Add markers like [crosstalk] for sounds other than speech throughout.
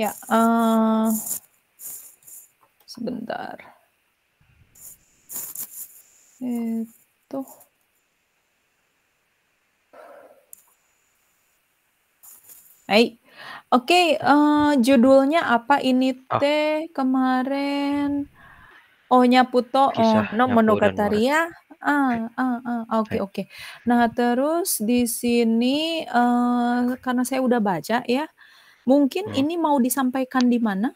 Ya, uh, sebentar. Itu. Hai. Oke, okay, uh, eh, judulnya apa ini oh. teh kemarin? Oh Nyaputo, oh, no Monogatariya. Ah, ah, ah, oke, okay, oke. Okay. Nah, terus di sini uh, karena saya udah baca ya, Mungkin hmm. ini mau disampaikan di mana?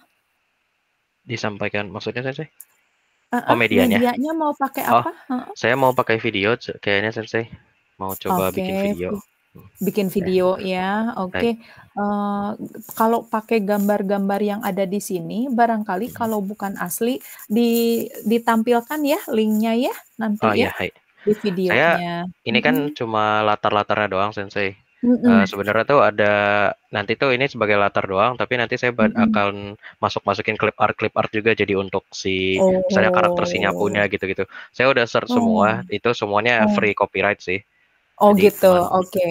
Disampaikan maksudnya sensei? sih. uh, oh medianya. Medianya mau pakai oh, apa? Oh, uh. Saya mau pakai video kayaknya sensei. Mau coba okay. bikin video. Hmm. Bikin video ya. Gitu. Oke. Okay. Uh, eh, kalau pakai gambar-gambar yang ada di sini barangkali hmm. kalau bukan asli di ditampilkan ya linknya ya nanti oh, ya. Iya, di videonya. Saya, ini kan hmm. cuma latar-latarnya doang sensei. Mm-hmm. Uh, sebenarnya tuh ada nanti tuh ini sebagai latar doang, tapi nanti saya mm-hmm. akan masuk masukin clip art clip art juga jadi untuk si oh. misalnya karakter oh. Singapura gitu-gitu. Saya udah search oh. semua, itu semuanya oh. free copyright sih. Oh jadi, gitu, oke,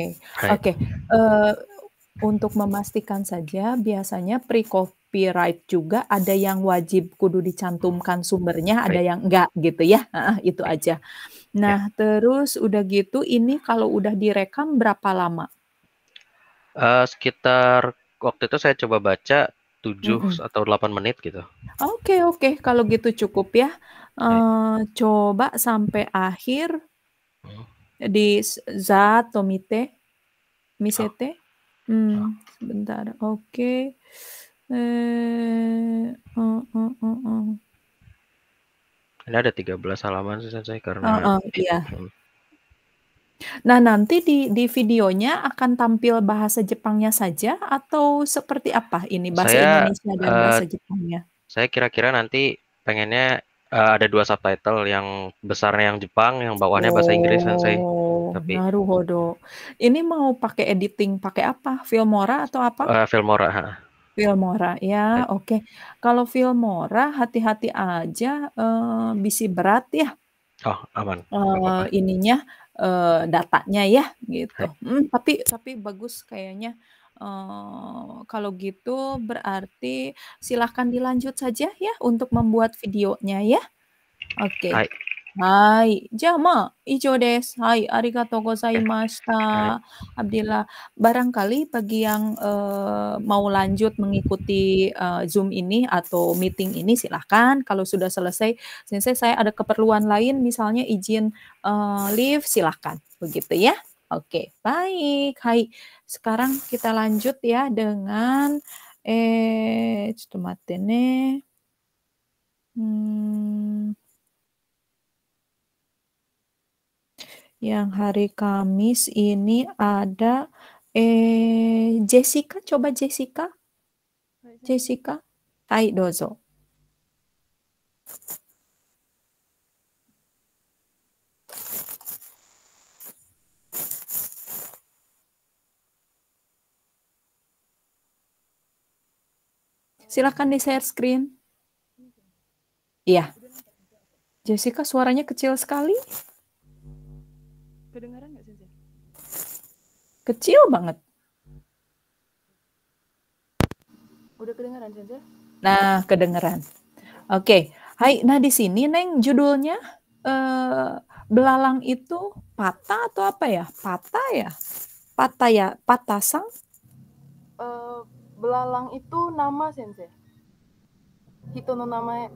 oke. Okay. Eh, untuk memastikan saja, biasanya free copyright juga ada yang wajib kudu dicantumkan sumbernya, ada yang enggak gitu ya. Nah, itu aja. Nah, ya. terus udah gitu ini kalau udah direkam berapa lama? Uh, sekitar waktu itu saya coba baca 7 mm -hmm. atau 8 menit gitu. Oke, okay, oke. Okay. Kalau gitu cukup ya. Uh, iya. eh, okay. coba sampai akhir hmm. di za tomite misete. Oh. Ah. Hmm, ah. sebentar. Oke. Okay. Eh, uh, uh, uh, uh. Ini ada 13 halaman sih saya karena uh, uh, iya. Hmm. Nah, nanti di di videonya akan tampil bahasa Jepangnya saja atau seperti apa ini bahasa Saya, Indonesia dan uh, bahasa Jepangnya? Saya kira-kira nanti pengennya uh, ada dua subtitle, yang besarnya yang Jepang, yang oh, bahasa Inggris dan saya oh, Tapi naruhodo. Ini mau pakai editing pakai apa? Filmora atau apa? Uh, Filmora, ha. Filmora ya, iya. oke. Okay. Kalau Filmora hati-hati aja eh bisi berat ya. Oh, aman. Uh, ininya uh, datanya ya gitu. Hmm, tapi tapi bagus kayaknya. Uh, kalau gitu berarti silahkan dilanjut saja ya untuk membuat videonya ya. Oke. Okay. はい。じゃあまあ、以上です。はい。ありがとうございました。Abdillah, barangkali bagi yang uh, mau lanjut mengikuti uh, Zoom ini atau meeting ini silahkan. Kalau sudah selesai, sensei saya ada keperluan lain, misalnya izin uh, leave, silahkan. Begitu ya. Oke, baik. Hai. Sekarang kita lanjut ya dengan, eh, hmm Yang hari Kamis ini ada eh Jessica, coba Jessica. Jessica, hai dozo. Silahkan di share screen. Iya. Jessica suaranya kecil sekali. Kecil banget. Udah kedengeran, Sensei? Nah, kedengeran. Oke. Okay. Hai, nah di sini Neng judulnya uh, belalang itu patah atau apa ya? Patah ya? Patah ya? Patah sang? Uh, belalang itu nama Sensei. Hito no namae.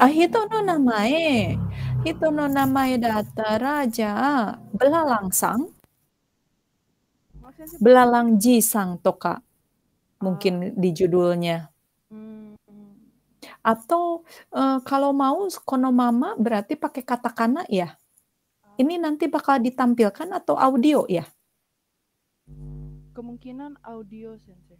Ah, hito no namae. Hito no namae data raja. Belalang sang Belalang Ji Sang Toka. Mungkin oh. di judulnya. Hmm. Atau uh, kalau mau konomama berarti pakai kata katakana ya. Ah. Ini nanti bakal ditampilkan atau audio ya? Kemungkinan audio sensei.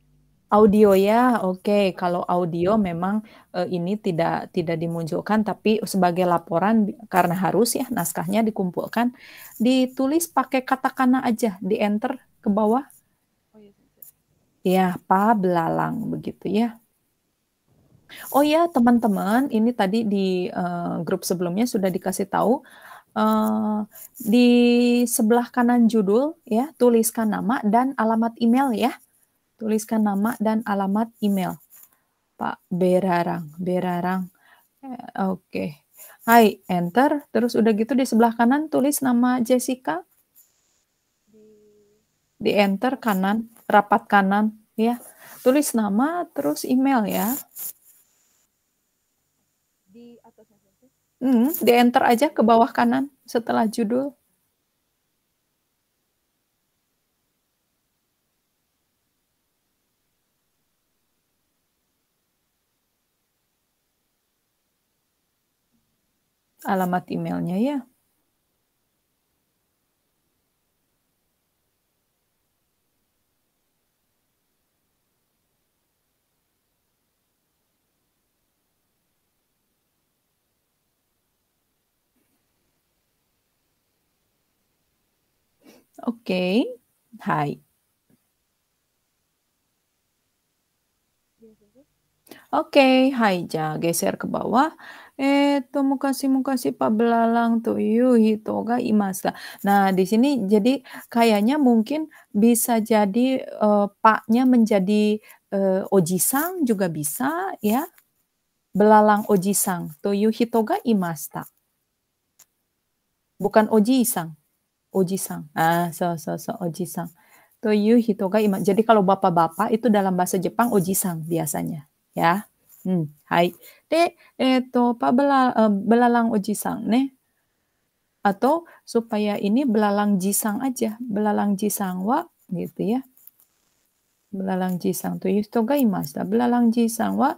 Audio ya, oke. Iya. Kalau audio memang uh, ini tidak tidak dimunculkan, tapi sebagai laporan karena harus ya naskahnya dikumpulkan, ditulis pakai katakana aja, di enter ke bawah. Oh Ya, pa belalang begitu ya. Oh ya teman-teman, ini tadi di uh, grup sebelumnya sudah dikasih tahu uh, di sebelah kanan judul ya tuliskan nama dan alamat email ya. Tuliskan nama dan alamat email. Pak Berarang, Berarang. Eh, oke. Okay. Hai, enter. Terus udah gitu di sebelah kanan tulis nama Jessica. Di enter kanan, rapat kanan, ya. Tulis nama, terus email ya. Di atas. Hmm, di enter aja ke bawah kanan setelah judul. alamat emailnya ya. oke Oke, okay, hai. Ja, geser ke bawah pak Belalang tuh hitoga gitu, ga imasa. Nah, di sini jadi kayaknya mungkin bisa jadi uh, paknya menjadi uh, ojisang juga bisa ya. Belalang ojisang to hitoga gitu, ga imasta. Bukan ojisang. Ojisang. Ah, so so so ojisang. To Yuhito gitu, ga Jadi kalau bapak-bapak itu dalam bahasa Jepang ojisang biasanya, ya. うん、はい。で、えっ、ー、と、Pak Belal, uh, belalang ojisang ne. Atau supaya ini belalang jisang aja. Belalang jisang wa gitu ya. Belalang jisang tuh yusto ga imashita. Belalang jisang wa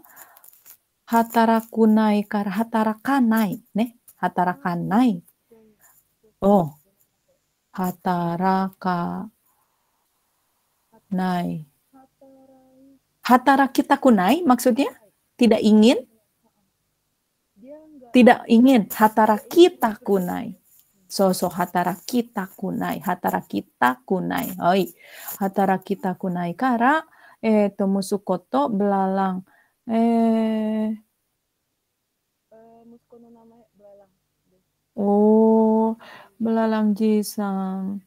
hatarakunai kar hatarakanai ne. Hatarakanai. Oh. Hatarakanai. Hatarakitakuna maksudnya? tidak ingin tidak ingin hatara kita kunai sosok hatara kita kunai hatara kita kunai oi hatara kita kunai kara eh to musukoto belalang eh, eh oh belalang jisang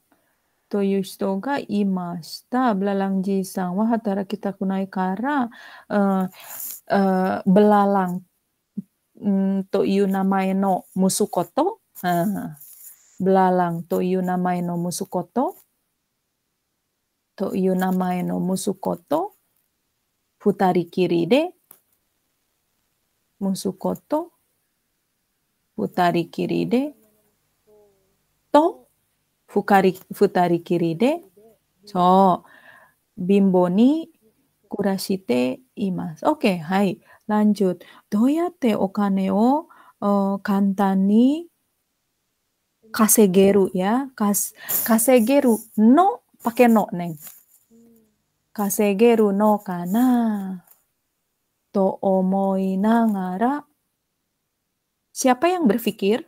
という人がいました。ブラランジーさんは働きたくないから、uh, uh, ブララン、うん、という名前の息子と、uh, ブラランという名前の息子と、という名前の息子と、二人きりで、息子と、二人きりで、と、fukari futari kiri de so bimbo ni kurashite imas. Oke, okay, hai. Lanjut. Doyate okane o uh, kantan ni kasegeru ya. Kas kasegeru no pakai no neng. Kasegeru no kana to omoi nangara. Siapa yang berpikir?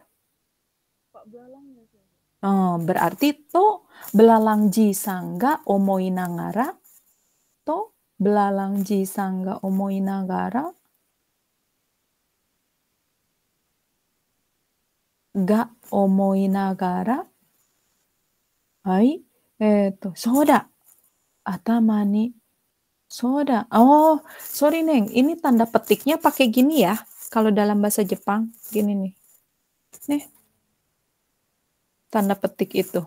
Oh, berarti to belalang ji sangga omoi nagara to belalang ji sangga omoi nagara ga omoi nagara hai eh soda atama ni soda oh sorry neng ini tanda petiknya pakai gini ya kalau dalam bahasa Jepang gini nih nih tanda petik itu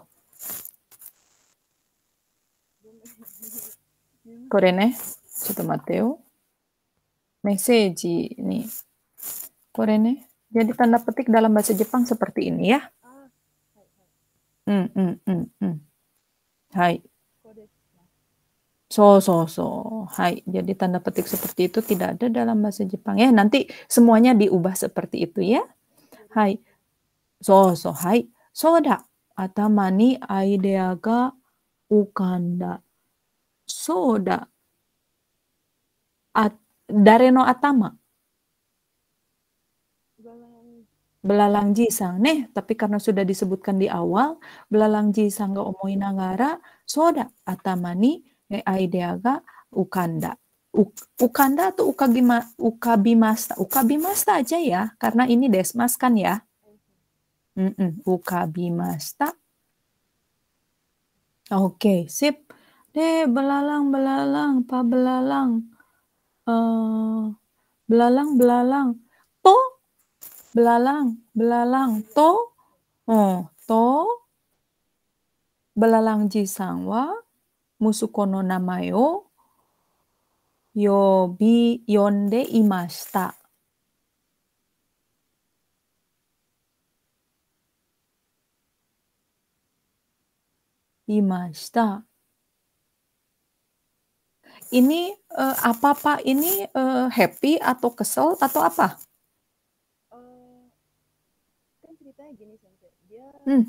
korene, korene message ini Coba Mateo. jadi tanda petik dalam bahasa Jepang seperti ini ya. Hmm, hmm, hmm, hmm. Hai. So, so, so. Hai. Jadi tanda petik seperti itu tidak ada dalam bahasa Jepang ya. Nanti semuanya diubah seperti itu ya. Hai. So, so, hai. Soda ukanda. Soda at, dari no atama. Belalang jisang. Nih, tapi karena sudah disebutkan di awal, belalang jisang ga omoi nagara, soda, atamani, idea ga ukanda. U, ukanda atau ukabima, ukabimasta? Ukabimasta aja ya, karena ini desmas kan ya ukabimasta. Oke, sip. Deh, belalang, belalang, pa belalang. Uh, belalang, belalang. To, belalang, belalang. To, oh, to. Belalang ji sangwa musukono namayo yobi yonde imashita. いました。Ini uh, eh, apa Pak? Ini uh, happy atau kesel atau apa? Uh, kan ceritanya gini Sensei, dia hmm.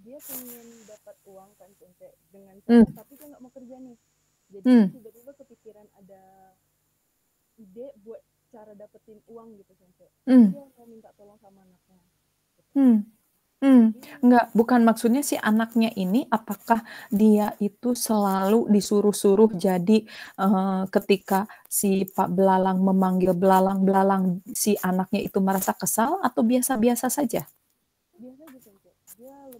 dia pengen dapat uang kan Sensei dengan cara, hmm. tapi dia nggak mau kerja nih. Jadi hmm. Kan tiba-tiba kepikiran ada ide buat cara dapetin uang gitu Sensei. Hmm. Dia mau minta tolong sama anaknya. Gitu. Hmm Hmm, enggak, bukan maksudnya si anaknya ini apakah dia itu selalu disuruh-suruh jadi, uh, ketika si pak belalang memanggil belalang-belalang, si anaknya itu merasa kesal atau biasa-biasa saja? Biasa gitu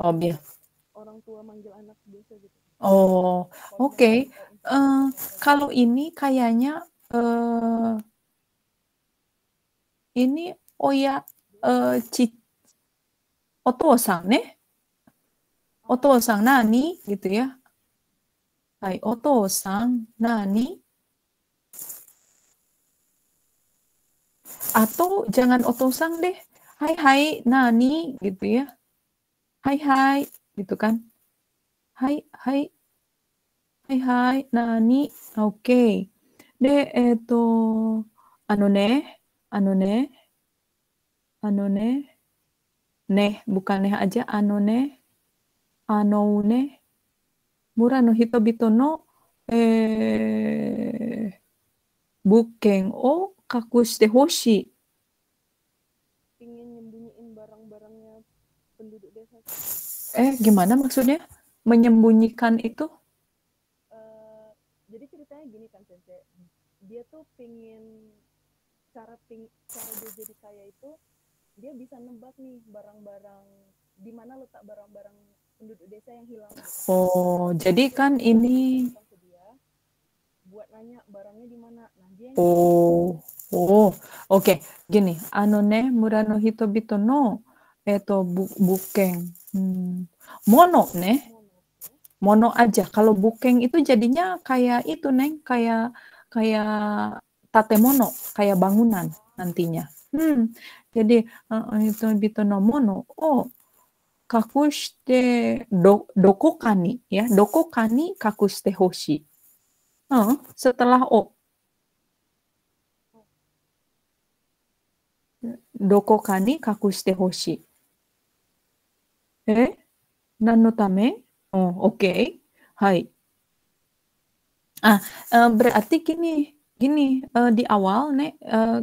Oh, biasa orang tua manggil anak biasa gitu. Oh, oke, Okay. Uh, eh, kalau ini kayaknya, uh, ini, oh ya, uh, cici o tosang eh, ne o tosang nani gitu ya hai o tosang nani atau jangan o tosang deh hai hai nani gitu ya hai hai gitu kan hai hai hai hai nani oke okay. de eto anone anone anone, anone neh bukan neh aja ano ano neh anu mura no hitobito no eh, buken o oh, kakushite hoshi ingin nyembunyiin barang-barangnya penduduk desa eh gimana maksudnya menyembunyikan itu uh, jadi ceritanya gini kan sensei dia tuh pingin cara ping cara dia jadi kaya itu dia bisa nembak nih barang-barang di mana letak barang-barang penduduk desa yang hilang. Oh, jadi kan ini buat nanya barangnya di mana. Nah, dia Oh. Oh, oke. Okay. Gini, ano ne murano hitobito no eto bu bukeng. Hmm. Mono ne. Mono aja. Kalau bukeng itu jadinya kayak itu, Neng, kayak kayak tate mono, kayak bangunan nantinya. Hmm. Jadi, ah, ah, itu bito no mono o oh, kakushite do, doko kani ya, doko kani kakushite hoshi. Uh, setelah o. Doko kani kakushite hoshi. Eh, nan no tame? Oh, oke. Okay. Hai. Ah, uh, berarti gini, gini uh, di awal nek uh,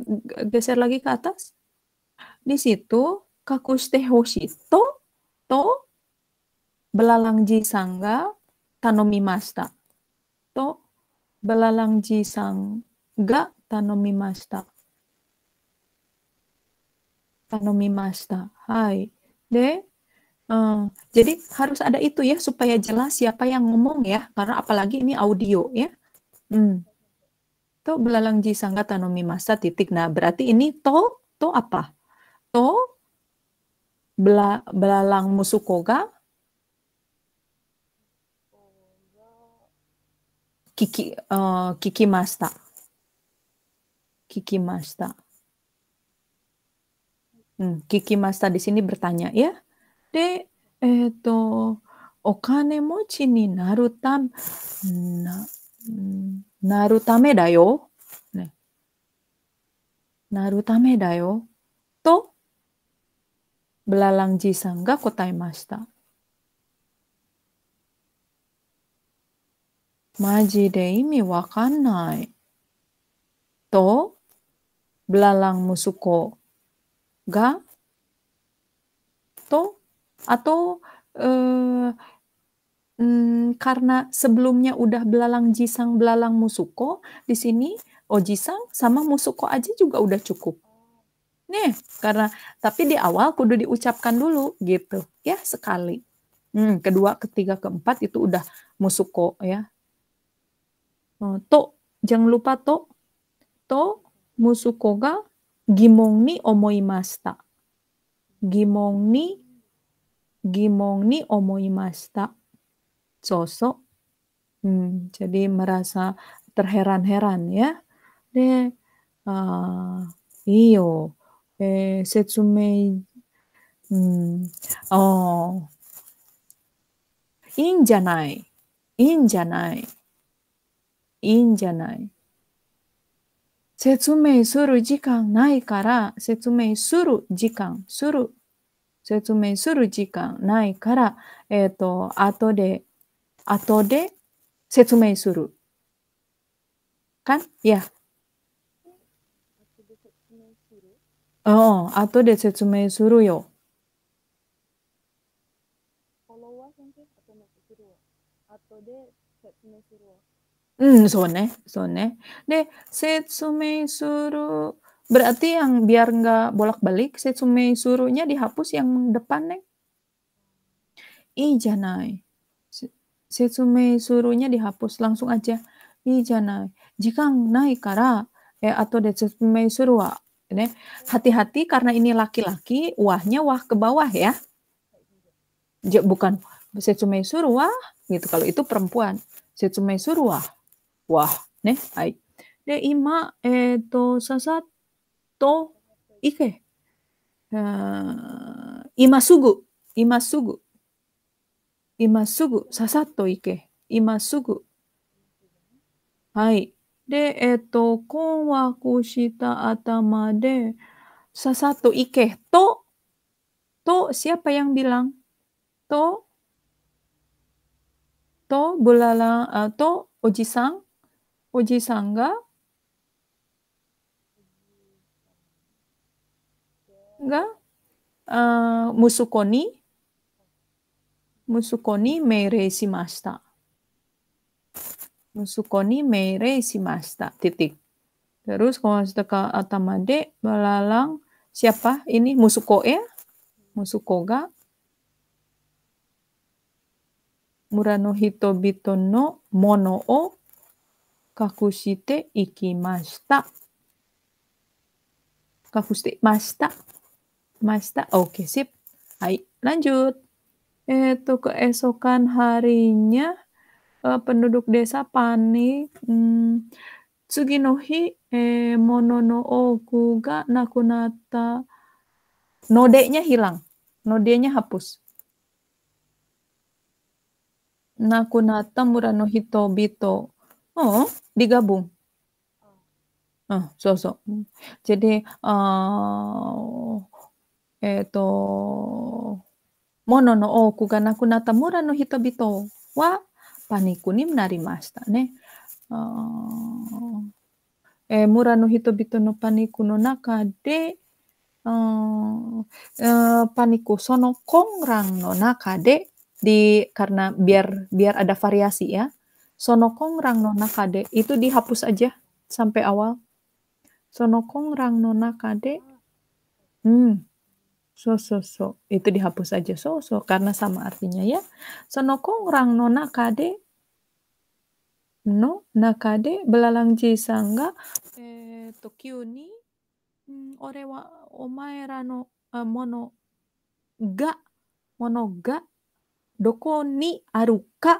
geser lagi ke atas di situ kakuste hoshi to belalang ji sangga tanomi masta To belalang ji sangga masta tanomi masta Hai. De, Uh, jadi harus ada itu ya supaya jelas siapa yang ngomong ya karena apalagi ini audio ya. Hmm. To belalang ji sangga tanomi masa titik. Nah berarti ini to to apa? to bela, belalang musukoga kiki uh, kiki masta kiki masta hmm, kiki masta di sini bertanya ya de eto okane mo ni narutam tam na, naru da yo narutame da yo belalang jisangga masta. Maji de imi wakanai. To, belalang musuko ga. To, atau uh, eh, mm, karena sebelumnya udah belalang jisang, belalang musuko, di sini ojisang oh sama musuko aja juga udah cukup. Nih, karena tapi di awal kudu diucapkan dulu gitu. Ya, sekali. Hmm, kedua, ketiga, keempat itu udah musuko ya. Oh, to, jangan lupa to. To musuko ga gimong ni omoimasta. Gimong ni gimong ni omoimasta. Sosok. Hmm, jadi merasa terheran-heran ya. Nih uh, ah, iyo えー、説明、うん、ああ、いいんじゃない。いいんじゃない。いいんじゃない。説明する時間ないから、説明する時間、する、説明する時間ないから、えっ、ー、と、後で、後で説明する。かんいや。うん、後で説明するよ。うん、そうね、そうね。で、説明 suruh oh, hmm, berarti yang biar nggak bolak-balik setsume surunya dihapus yang depan neng. Ijanai. Setsume surunya dihapus langsung aja. Ijanai. Jika naik kara eh atau setsume suru, ini hati-hati karena ini laki-laki, wahnya wah ke bawah ya. Bukan suruh wah gitu. Kalau itu perempuan, setsumei suruh Wah, ne, hai. De ima eto sasato ike. Uh, eh, ima sugu, ima sugu. Ima sugu sasato ike. Ima sugu. Hai de eto atama で、えっ、ー、と、困惑した頭で、sesuatu ike to to siapa yang bilang to to bulala atau uh, ojisang ojisang ga ga uh, musukoni musukoni meireshimashita musukoni meire shimashita. Titik. Terus atama atamade balalang siapa? Ini musuko ya? Musuko ga? Murano hitobito no mono o kakushite ikimashita. Kakushite mashita. Mashita. Oke, okay, sip. Hai, lanjut. Itu keesokan harinya uh, penduduk desa panik. Hmm, tsugi no hi e, eh, mono no oku ga nakunata. Nodenya hilang. Nodenya hapus. Nakunata murano hito bito. Oh, digabung. Ah, oh. oh, so so. Jadi uh, eh to mono no oku ga nakunata murano hito hitobito wa paniku e, sono di karena biar biar ada variasi ya. Sono kongrang no nakade itu dihapus aja sampai awal. Sono kongrang no nakade. Hmm. So so so itu dihapus aja so so karena sama artinya ya. Sonoko orang nona kade no nakade belalang jisanga eh Tokyo ni hmm, ore wa omae ra no eh, mono ga mono ga doko ni aruka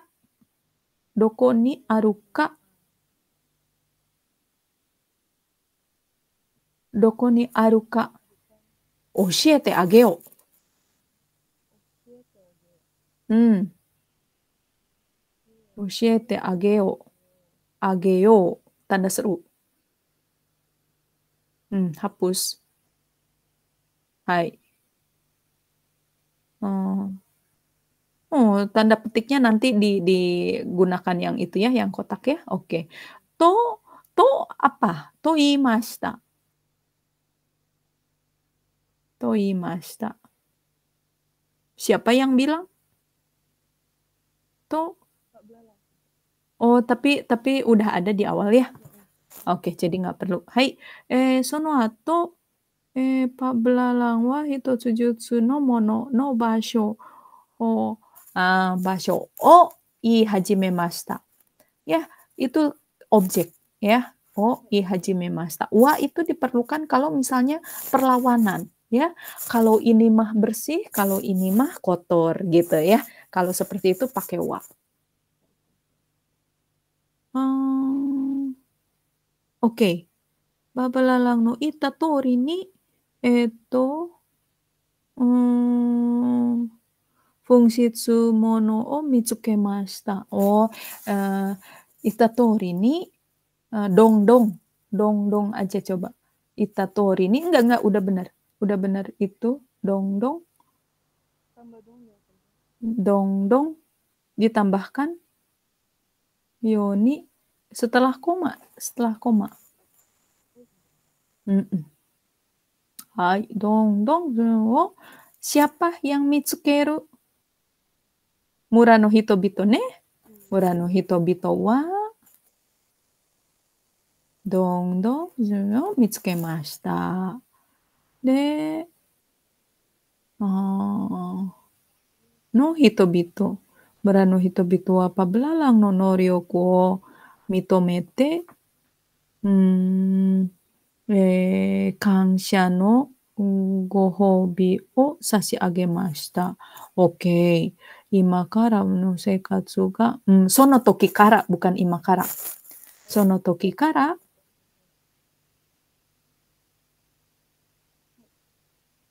doko ni aruka doko ni aruka Tanda seru. hapus. Hai. Oh. tanda petiknya nanti di, digunakan yang itu ya, yang kotak ya. Oke. Okay. To, to apa? To imashita siapa yang bilang? To. Oh, tapi tapi udah ada di awal ya. Oke, okay, jadi nggak perlu. Hai, eh, sono ato eh, pablalang wa sujutsu no mono no basho oh ah, basho o oh, i hajime hajimemashita. Ya, itu objek ya. oh i hajime hajimemashita. Wa itu diperlukan kalau misalnya perlawanan ya kalau ini mah bersih kalau ini mah kotor gitu ya kalau seperti itu pakai wa hmm, oh, oke okay. lalang no tori ni eto hmm, su mono o masta oh uh, tori ni uh, eh, dong dong dong dong aja coba tori ini enggak enggak udah benar udah bener itu dong dong ya, dong dong ditambahkan yoni setelah koma setelah koma mm -mm. Hai, dong dong dong siapa yang mitsukeru murano hitobito ne murano hitobito wa dong dong mitsuke で、Oh. No hitobito. Bara no hitobito wa pablalang no noryoku o mitomete. Mm, eh, kansha no go hobi o sashiagemashita. Okay. 今からの生活が、うん、その時から、bukan 今から。その時から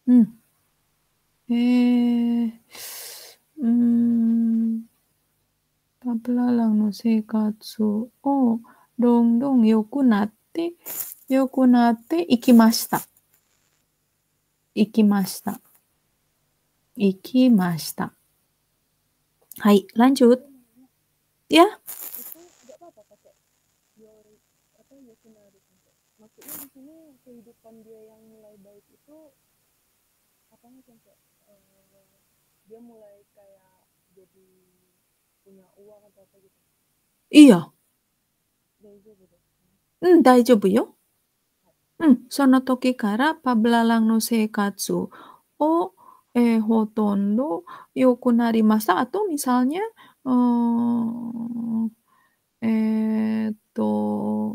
うん。えー、うーん。パプラランの生活をどんどん良くなって、良くなっていきました。行きました。行きました。はい、lanjut. Ya. Maksudnya di sini kehidupan dia yang mulai baik itu apanya sampai uh, eh, dia mulai kayak jadi punya uang atau apa gitu Iya. いいよ。大丈夫ですね。うん、大丈夫よ。うん、その時からパブラランの生活を、えー、ほとんど良くなりました。あと、misalnya、うーん、えー、っと、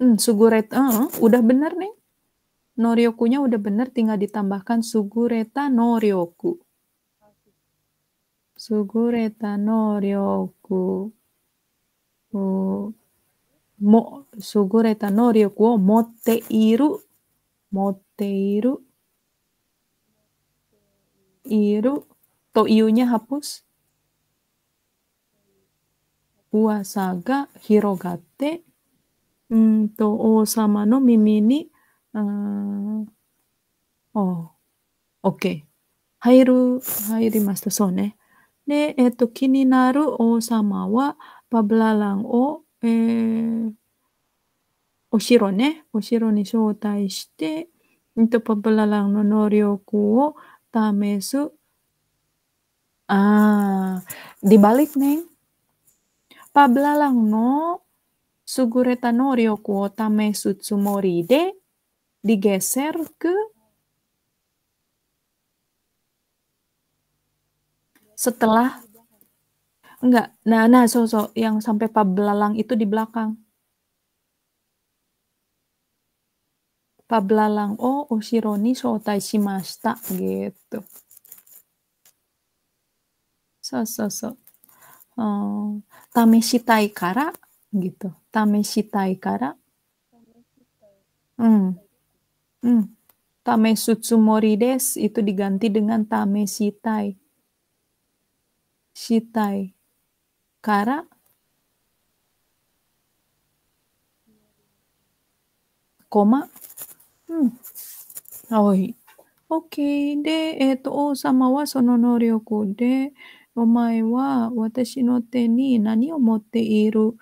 Hmm, sugureta, uh, eh, eh, udah benar nih. Noryokunya udah benar, tinggal ditambahkan sugureta noryoku. Sugureta noryoku. Uh, mo, sugureta noryoku wo oh, motte iru. Motte iru. Iru. To iunya hapus. Uasaga hirogate うんと、王様の耳に、うん、お、OK。入る、入りました。そうね。で、えっ、ー、と、気になる王様は、バブラランを、えー、お城ね、お城に招待して、えっと、バブラランの能力を試す。ああ、di balik nih. Pablalang no Sugureta no ryoku otame sutsumori de digeser ke setelah enggak nah nah so, so yang sampai belalang itu di belakang belalang oh oshironi so shimashita gitu so so so oh, eh, tameshitai kara gitu. Tameshitai kara. Hmm. Hmm. Tame des itu diganti dengan tameshitai shitai. Kara. Koma. Hmm. Oh, oke De, eh to, o sama wa sono no ryoku de, omae wa watashi no te ni nani o motte iru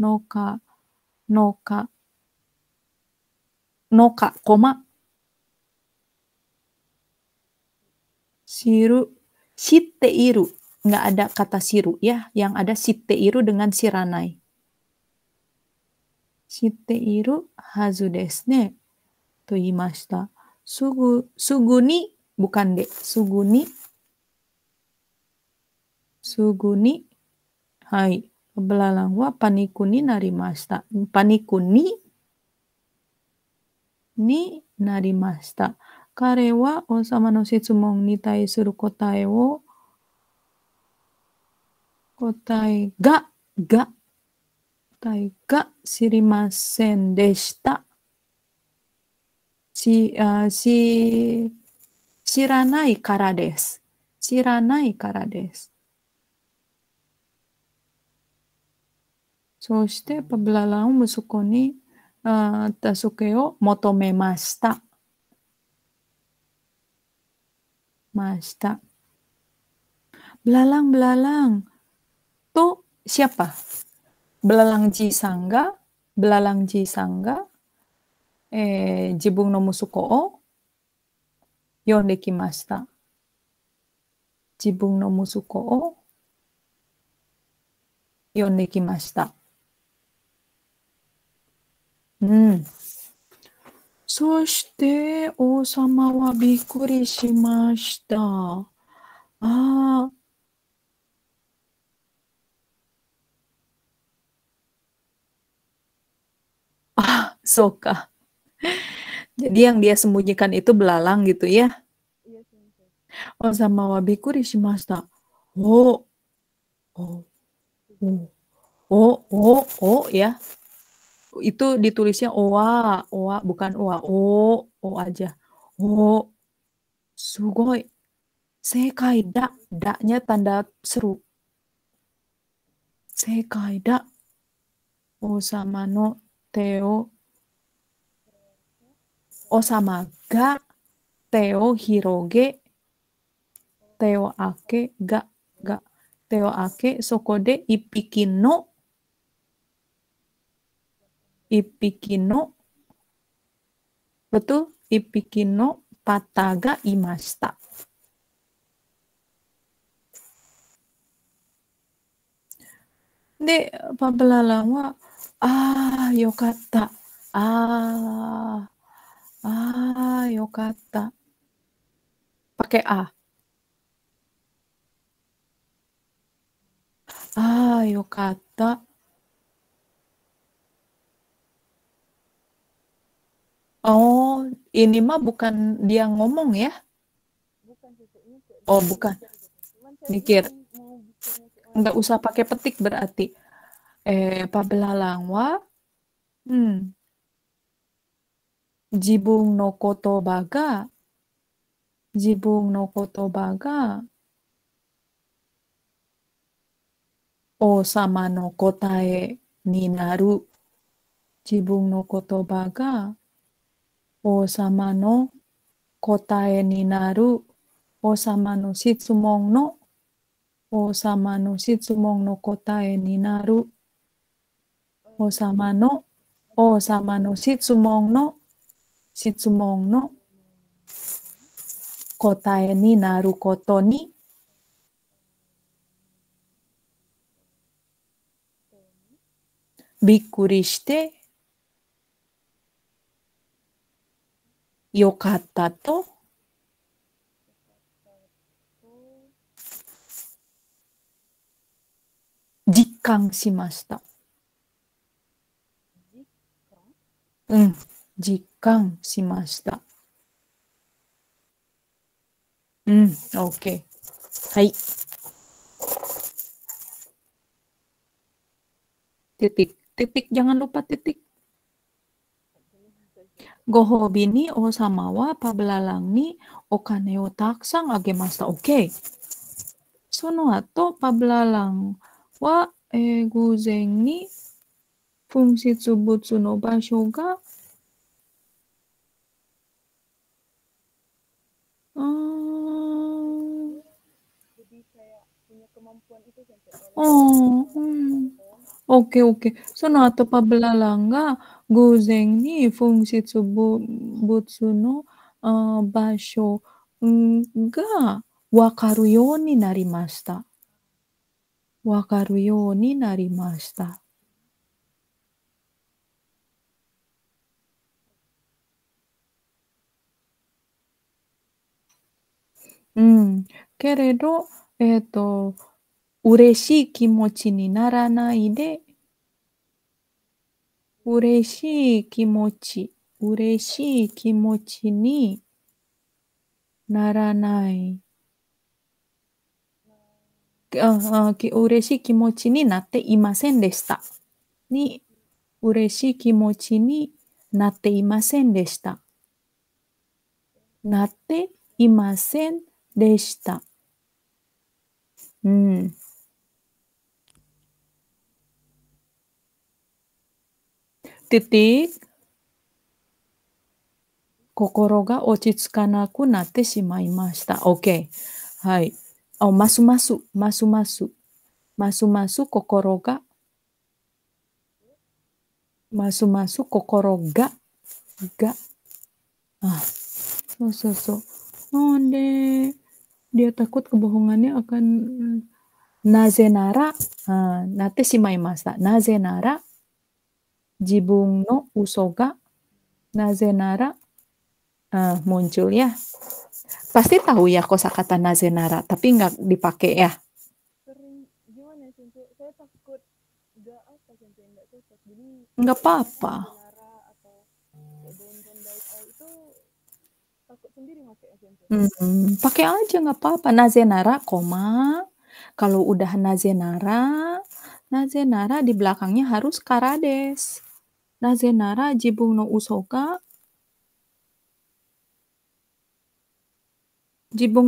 Noka, noka, noka, koma siru sitte iru nggak ada kata siru ya yang ada sitte iru dengan siranai sitte iru hazu desu ne toimashita sugu sugu ni bukan de sugu ni sugu ni hai ブラランはパニックになりました。パニックにになりました。彼は王様の質問に対する答えを答えが、が、答が知りませんでした。知らないからです。知らないからです。そして、パブラランを息子に助けを求めました。ました。Belalang ya, um, belalang to siapa? Belalang jisangga, belalang jisangga, eh, jibung no musuko o yonde kimashita. Jibung no musuko o yonde kimashita. うん。そして、王様はびっくりしました。ああ。Ah, [laughs] soka. yang dia sembunyikan itu belalang gitu ya? Oh sama wabiku rishimashita. Oh. Oh. Oh. Oh, oh, oh ya itu ditulisnya oa, oa bukan oa, o, o aja. O sugoi. Sekai da, da-nya tanda seru. Sekai da. Osama no teo. Osama ga teo hiroge teo ake ga ga teo ake sokode ipikino Ipikino. Betul? Ipikino pataga imasta. De, pabelalang wa, ah, yokatta. Ah, ah, yokatta. Pakai A. Ah, yokatta. Oh, ini mah bukan dia ngomong ya? Bukan, ini oh, bukan. Mikir Enggak usah pakai petik berarti. Eh, pabelalang langwa. hmm. Jibung no kotoba ga Jibung no kotoba ga O oh, sama no kotae ni Jibung no kotoba ga 王様の答えになる王様の質問の王様の質問の答えになる王様の王様の質問の質問の答えになることにびっくりしてよかったと。実感しました。うん、実感しました。うん、OK。はい。テティック、テティック、ジャンルパテティック。Gohobi ni o samawa pablalang ni o kaneo taksang agemasta. Okay. So Sono ato pablalang wa e guzeng ni fungsi tsubutsu no basho ga ah. Ah. Oh, oke hmm. oke. Okay, okay. So nato pablalang ga 偶然に噴出物の場所がわかるようになりました。わかるようになりました。うん、けれど、えっ、ー、と、嬉しい気持ちにならないで、嬉しい気持ち、嬉しい気持ちにならない。うれ嬉しい気持ちになっていませんでした。に、嬉しい気持ちになっていませんでした。なっていませんでした。うん。titik, kokoro kokoro kokoro ga ga ga ga. Oke. Hai. Oh, masu-masu, masu-masu. Masu-masu masu-masu Ah. So so dia takut kebohongannya akan nazenara, Ah, natte shimaimashita. Nazenara usoga uh, muncul ya. Pasti tahu ya kosakata nazenara, tapi nggak dipakai ya. Sering ya, apa nggak apa-apa. Ya, hmm, pakai aja nggak apa-apa. Nazenara, koma. Kalau udah nazenara, nazenara di belakangnya harus karades jibung jibung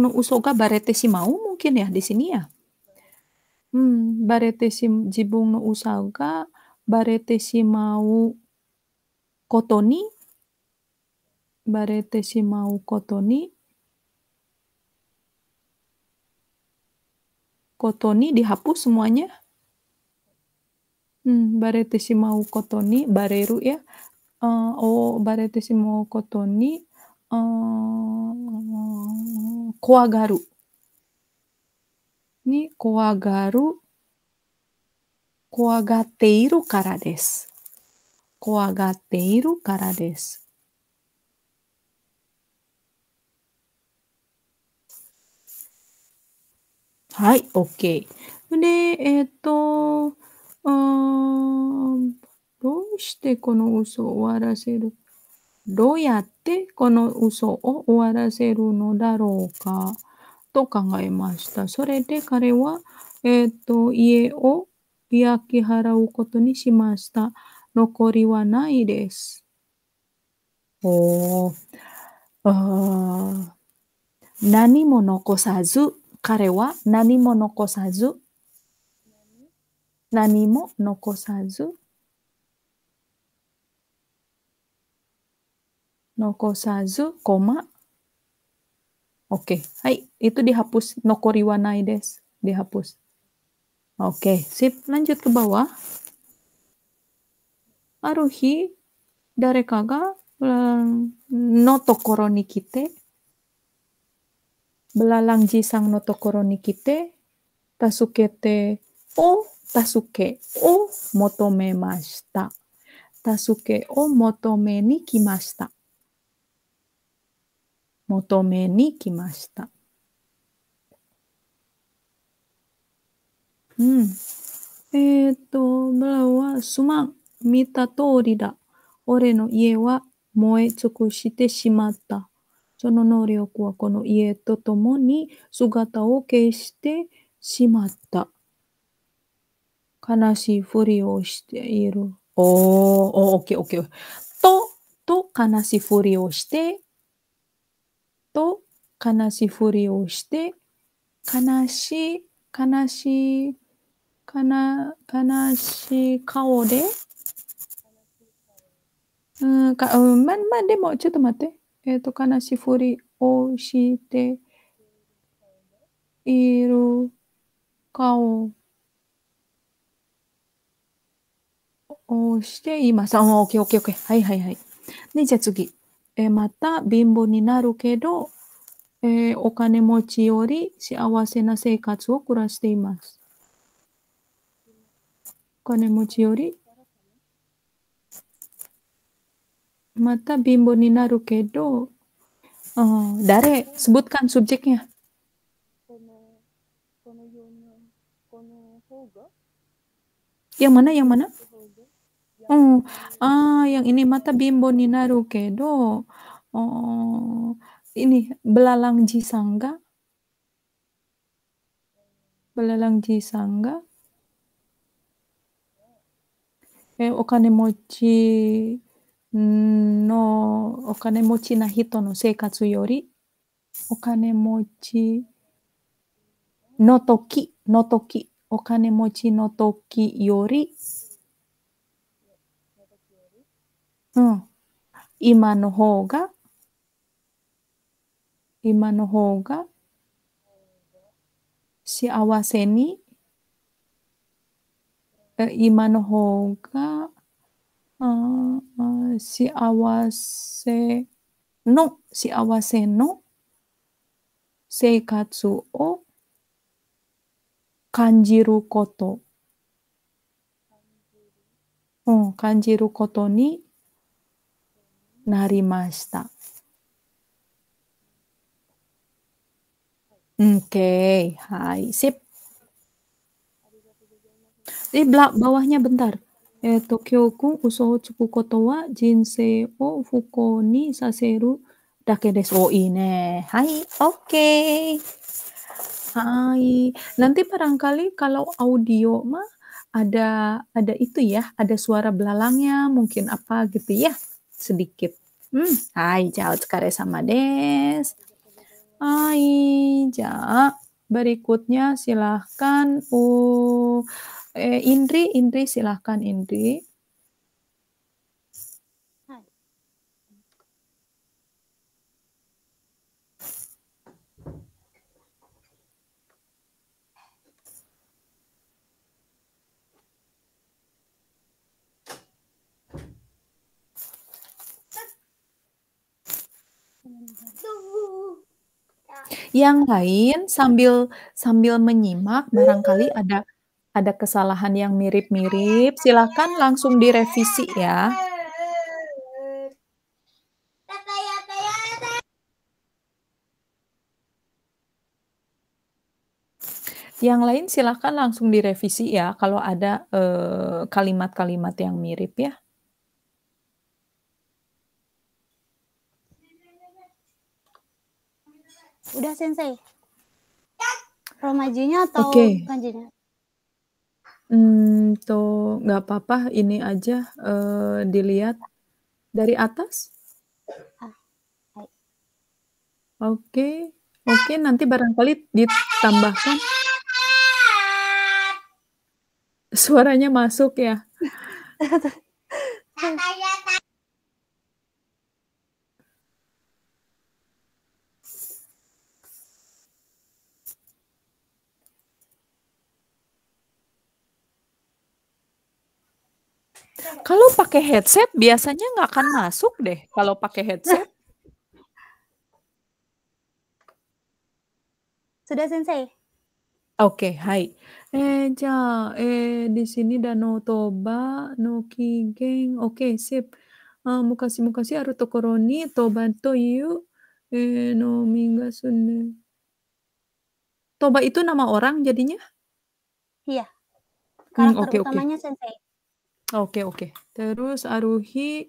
no no nara mau mungkin ya di sini ya. Hmm, barete si jibung no usoka ga barete si mau kotoni barete si mau kotoni kotoni dihapus semuanya うん、バレてしまうことに、バレるや、あをバレてしまうことに、あ怖がる。に怖がる。怖がっているからです。怖がっているからです。はい、OK。で、えっ、ー、と、どうしてこの嘘を終わらせるどうやってこの嘘を終わらせるのだろうかと考えました。それで彼は、えっ、ー、と、家を焼き払うことにしました。残りはないです。おあ何も残さず、彼は何も残さず nanimo no kosazu no kosazu koma oke okay. hai itu dihapus nokori wa des dihapus oke okay. sip lanjut ke bawah aruhi dari kaga eh, no tokoro nikite. kite belalang jisang no tokoro nikite. tasukete oh 助けを求めました。助けを求めに来ました。求めに来ました。うん。えっ、と、ブラウはすまん。見た通りだ。俺の家は燃え尽くしてしまった。その能力はこの家と共に姿を消してしまった。悲しいふりをしている。おー、おー、オッケー。と、と、悲しいふりをして、と、悲しいふりをして、悲しい、悲しい、かな、悲しい顔で、うん、か、うん、ま、ま、でも、ちょっと待って。えっ、ー、と、悲しいふりをしている顔こうして、今、さ3、オッケーオッケーオッケー。はいはいはい。で、じゃあ次。えまた、貧乏になるけど、えー、お金持ちより幸せな生活を暮らしています。お金持ちより、また貧乏になるけど、あ誰すぶっかん、k ぶ n subjeknya。Yang mana? y a Oh, ah yang ini mata bimbo ni naru kedo. Oh, ini belalang jisangga. Belalang jisangga. Eh, okane mochi no okane mochi na hito no seikatsu yori okane mochi no toki no toki okane mochi no toki yori うん。今の方が、今の方が、幸せに、今の方が、あ幸せの、幸せの生活を感じること、うん、感じることに Oke, hai, sip. Di belak bawahnya bentar. Eh, Tokyoku usoho tsupu koto wa jinsei o fuko saseru dake desu. Oh, Hai, oke. Okay. Hai. Nanti barangkali kalau audio mah ada ada itu ya, ada suara belalangnya mungkin apa gitu ya sedikit. Hmm, hai, jauh sekali sama des. Hai, ja. Berikutnya silahkan Uh, eh, Indri, Indri silahkan Indri. Yang lain sambil sambil menyimak barangkali ada ada kesalahan yang mirip-mirip, silahkan langsung direvisi ya. Yang lain silahkan langsung direvisi ya kalau ada eh, kalimat-kalimat eh, kalimat -kalimat yang mirip ya. Udah sensei. Romajinya atau okay. kanjinya? Hmm, tuh nggak apa-apa. Ini aja uh, dilihat dari atas. Ah, Oke, okay. mungkin nanti barangkali ditambahkan. Suaranya masuk ya. [laughs] pakai headset biasanya nggak akan masuk deh kalau pakai headset. Sudah sensei. Oke, okay, hai. Eh, ja, eh di sini Danau Toba, Nuki Geng. Oke, okay, sip. Uh, eh, mukasi mukasi aru koroni, Toba toyu eh no mingga sunne. Toba itu nama orang jadinya? Iya. Karakter hmm, okay, utamanya okay. sensei. Oke, oke. Terus Aruhi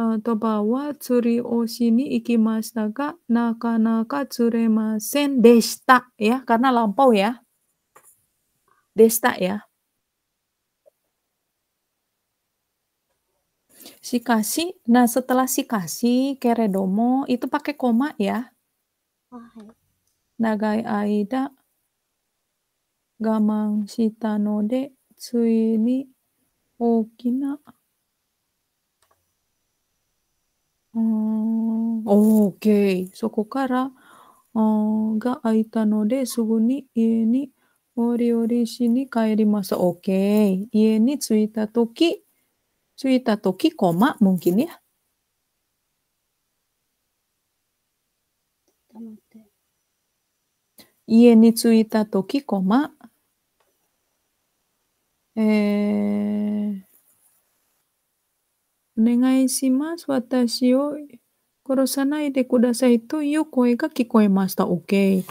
uh, Tobawa Tsurioshini Ikimashtaka Nakanaka Tsuremasen Deshita ya, karena lampau ya. Deshita ya. sikasi. Nah, setelah sikasi Keredomo itu pakai koma ya. Nagai aida gamang node tsui ni 大きな、うん、OK。そこから、が空いたので、すぐに家にお料理しに帰ります。OK。家に着いたとき、着いたとき、コマ、m ンキニャ。家に着いたとき、コマ、えー、お願いします。私を殺さないでくださいという声が聞こえました。Oke. oke.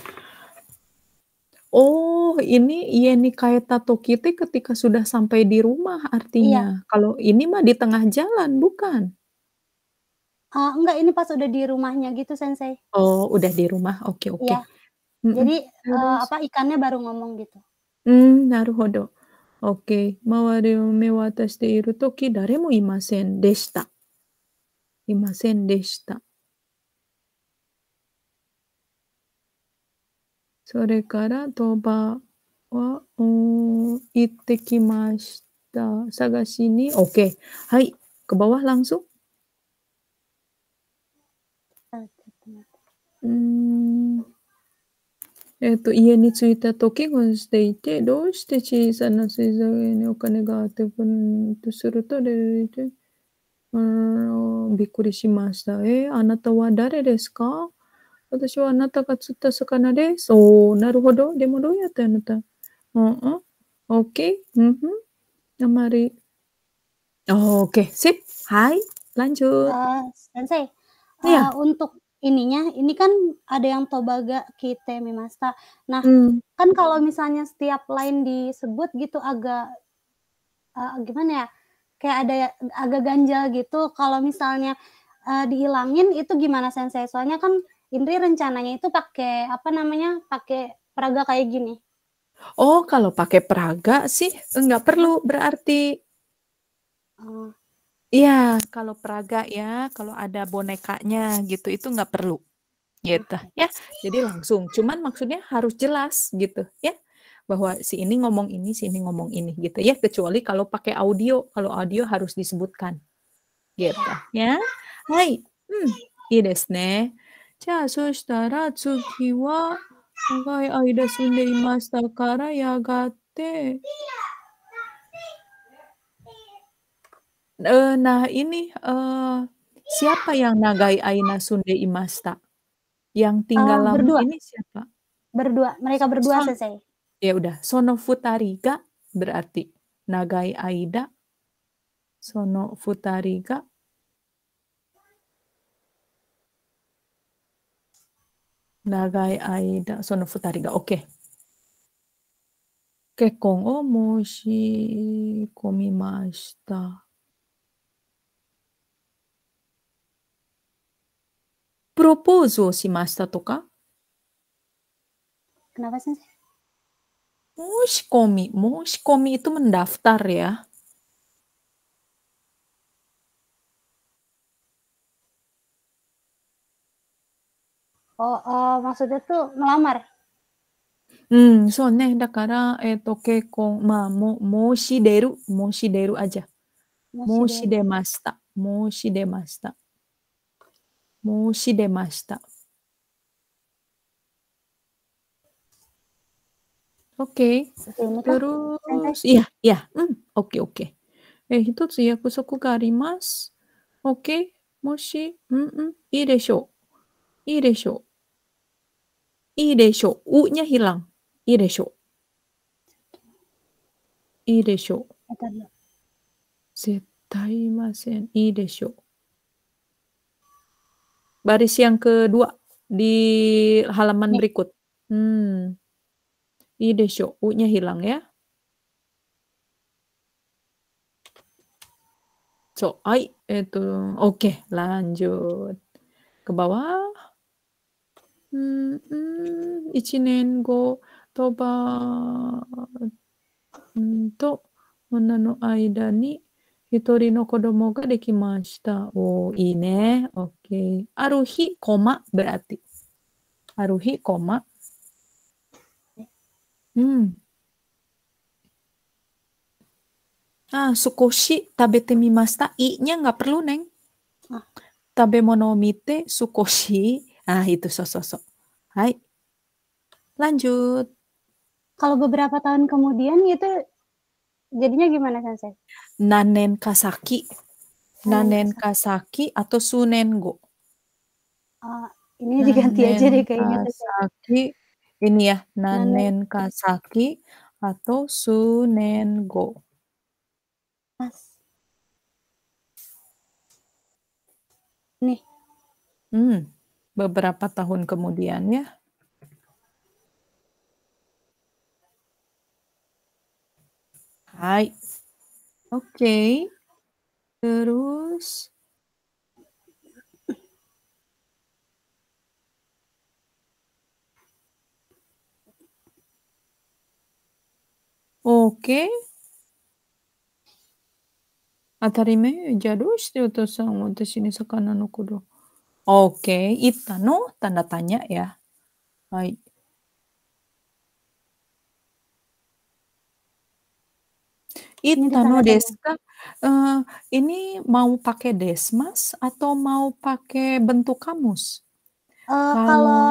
Oh, ini Yeni tato Tokite ketika sudah sampai di rumah artinya. Iya. Kalau ini mah di tengah jalan, bukan? Eee, ah, enggak, ini pas udah di rumahnya gitu, Sensei. Oh, udah di rumah. Oke, oke. Iya. Jadi, eee, eh, apa, ikannya baru ngomong gitu. Hmm, naruhodo. OK。周りを見渡しているとき、誰もいませんでした。いませんでした。それから、鳥羽は、うん、行ってきました。探しに、OK。はい。ke b ランス。うん。えっ、ー、と、家に着いたと祈願していて、どうして小さな水槽にお金が当てくるとすると、びっくりしました。えー、あなたは誰ですか私はあなたが釣った魚です。おー、なるほど。でもどうやってあなたうんうん。OK? うんうん。あまり。OK. Sip. Hi. Lanjut. Uh, s e n s Untuk ininya ini kan ada yang Tobaga kita, Mimasta. Nah, hmm. kan kalau misalnya setiap lain disebut gitu agak uh, gimana ya? Kayak ada agak ganjal gitu kalau misalnya uh, dihilangin itu gimana sensei? Soalnya kan Indri rencananya itu pakai apa namanya? Pakai peraga kayak gini. Oh, kalau pakai peraga sih nggak perlu berarti. Uh. Iya, kalau peraga ya, kalau ada bonekanya gitu, itu nggak perlu, gitu ya. Jadi iya. langsung, cuman maksudnya harus jelas gitu ya, bahwa si ini ngomong ini, si ini ngomong ini gitu ya. Kecuali kalau pakai audio, kalau audio harus disebutkan, gitu ya. Hai, hmm, iya desu ne. Ja, so shitara tsuki wa nagai aida sunde imashita kara yagate Uh, nah ini, uh, siapa yang nagai aina sunde Imasta Yang tinggal uh, lama berdua. ini siapa? Berdua, mereka berdua selesai. ya udah, sono Futariga berarti nagai aida, sono Futariga. nagai aida, sono Futariga, oke. oke. kekongo o moshikomi mashita. プロポーズをしましたとか Kenapa, sih? Moshikomi, moshikomi itu mendaftar ya. Oh, uh, maksudnya tuh melamar. Hmm, so ne, dakara, eto keko, ma, mo, mo deru, mo deru aja. Mo demasta, mo demasta. Oke. 申し出ました。Oke, o い a y t e r u y a a m o k okay, o k a y 一つ約束があります。OK? もし、うんうん、いいでしょう。いいでしょう。いいでしょう。うにゃいいでしょう。いいでしょう。絶対いません。いいでしょう。Baris yang kedua di halaman Nih. Iya. berikut. Hmm. I desho, U-nya hilang ya. So, ai, itu. Oke, lanjut. Ke bawah. Hmm, hmm, ichinen go toba to nana no aida ni Hitori no kodomo ga dekimashita. Oh, i ne. Oke. Aruhi koma berarti. Aruhi koma. Hmm. Ah, sukoshi tabete mimasta. I-nya nggak perlu, Neng. Ah. Tabemono mite sukoshi. Ah, itu sosok-sosok. Hai. Lanjut. Kalau beberapa tahun kemudian itu jadinya gimana, Sensei? Nanen Kasaki. Oh, Nanen Kasaki atau Sunengo? Ah, ini diganti aja deh kayaknya. Kasaki, ini ya, Nanen Kasaki atau Sunengo. Mas. Nih. Hmm, beberapa tahun kemudian ya. Hai okay. terus oke Atari atarime jadu shiteoto san watashi ni sakana no kodo oke itta no tanda tanya ya baik Ini Tano Deska, uh, eh, ini mau pakai Desmas atau mau pakai bentuk kamus? Uh, kalau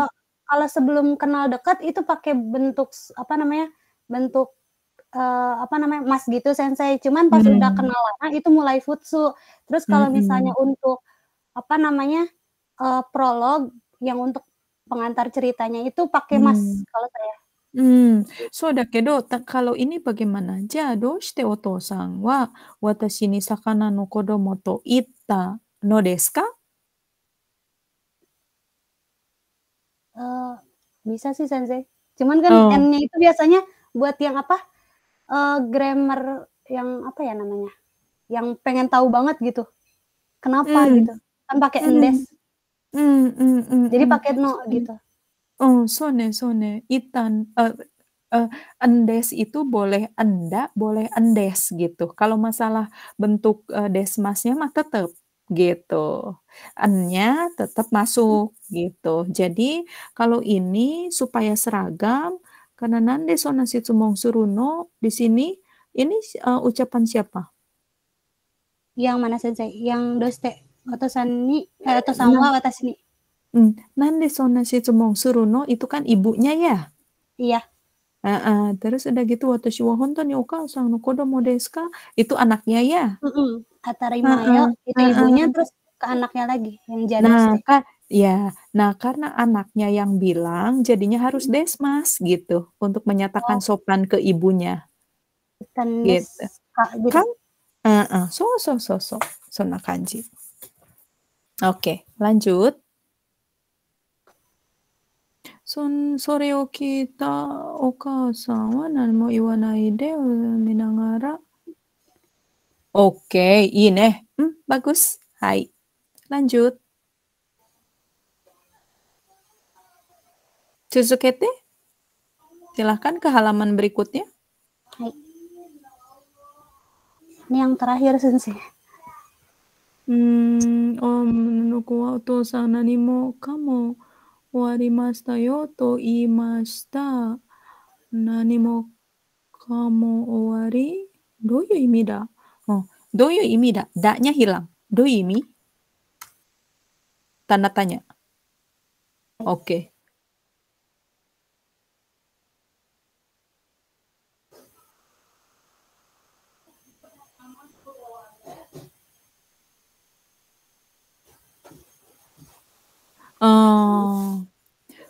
kalau, sebelum kenal dekat itu pakai bentuk apa namanya bentuk uh, apa namanya mas gitu sensei. Cuman pas hmm. udah kenal lama itu mulai futsu. Terus kalau hmm. misalnya hmm. untuk apa namanya uh, prolog yang untuk pengantar ceritanya itu pakai mas hmm. kalau saya うーん、そうだけど、た kalau hmm, ini bagaimana? じゃあ、どうしてお父さんは私に魚の子供と言ったのですか？Eee, eh, bisa sih Sensei. Cuman kan N-nya oh. itu biasanya buat yang apa, eh, grammar yang apa ya namanya, yang pengen tahu banget gitu. Kenapa hmm. gitu, kan pakai n Mmm. endes. Mmm, mhm hmm, Jadi pakai no gitu. Oh, Sone Sone, Itan, uh, uh, eh, Endes eh, itu boleh Enda, boleh Endes gitu. Kalau masalah bentuk, uh, desmasnya mah tetap gitu. Ennya tetap masuk, gitu. Jadi kalau ini supaya seragam, karena nande sona shitsu monsuru no, di sini ini, uh, ucapan siapa? Yang mana Sensei? Yang doste, atau ni atau sama wa Nah cemong hmm, suruno Itu kan ibunya ya? Iya. Uh, uh, terus udah gitu waktu wa honton ni okasan no kodomo desu Itu anaknya ya? Mm -mm. uh -uh. ya, itu uh -uh. ibunya terus ke anaknya lagi yang jadi Nah, ka, ya. Nah, karena anaknya yang bilang jadinya harus desmas gitu untuk menyatakan oh. sopan ke ibunya. Bukan gitu. Kak, gitu. Kan? Uh -uh. So so so so. Sona kanji. Oke, okay, lanjut. そそれを聞いたお母さんは何も言わないで見ながら。OK, eh, hmm, Bagus. Hai. Lanjut. silahkan ke halaman berikutnya. Hai. Ini yang terakhir, Sensei. Hmm, kamu. 終わりましたよと言いました何もかも終わりどういう意味だうんどういう意味だだ Sonotori oh.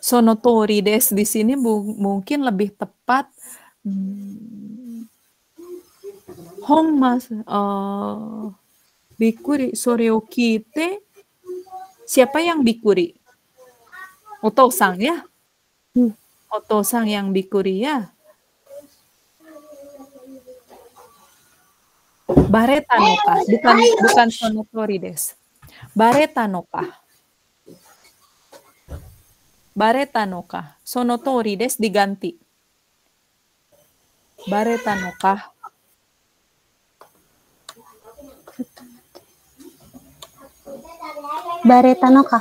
sonotorides di sini mungkin lebih tepat hmm, Hong mas uh, oh, bikuri Soreokite siapa yang bikuri? Otosang ya? Otosang yang bikuri ya? Bareta nopa, bukan bukan sonotorides. Bareta nopa. Bareta Baretanoka. Sonotori des diganti. Bareta Baretanoka. Baretanoka.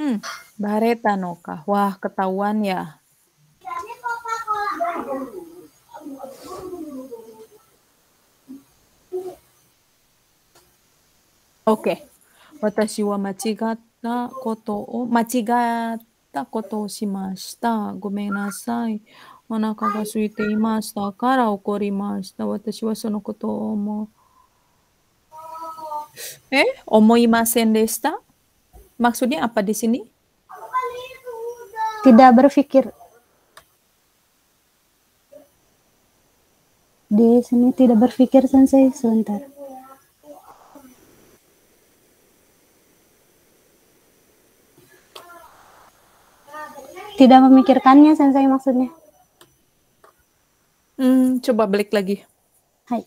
Hmm, bareta Baretanoka. Wah, ketahuan ya. Oke. Okay. Watashi wa machigatta koto o たことをしました。ごめんなさい。お腹が空いていましたから怒りました。私はそのことを思う。え思いませんでした Maksudnya apa di sini? Tidak berpikir. Di sini tidak berpikir sensei sebentar. tidak memikirkannya sensei maksudnya hmm, coba balik lagi Hai.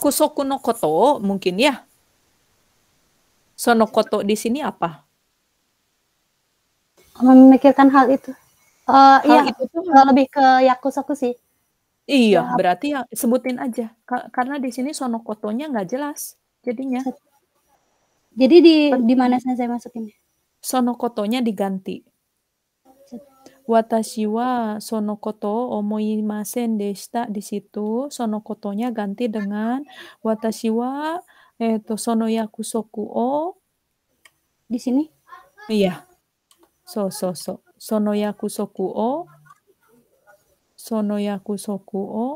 kusoku no koto mungkin ya. sono koto di sini apa? Memikirkan hal itu. Uh, hal ya, itu tuh eh, lebih ke yakusoku sih. Iya, ya, berarti ya sebutin aja Ka karena di sini sonokotonya nggak jelas jadinya. Jadi di di mana saya masukin? Ya? Sonokotonya diganti. Watashi wa sonokoto omoimasen deshita di situ sonokotonya ganti dengan watashi wa eto yakusoku o di sini? Iya. So so so yakusoku o sono yaku soku o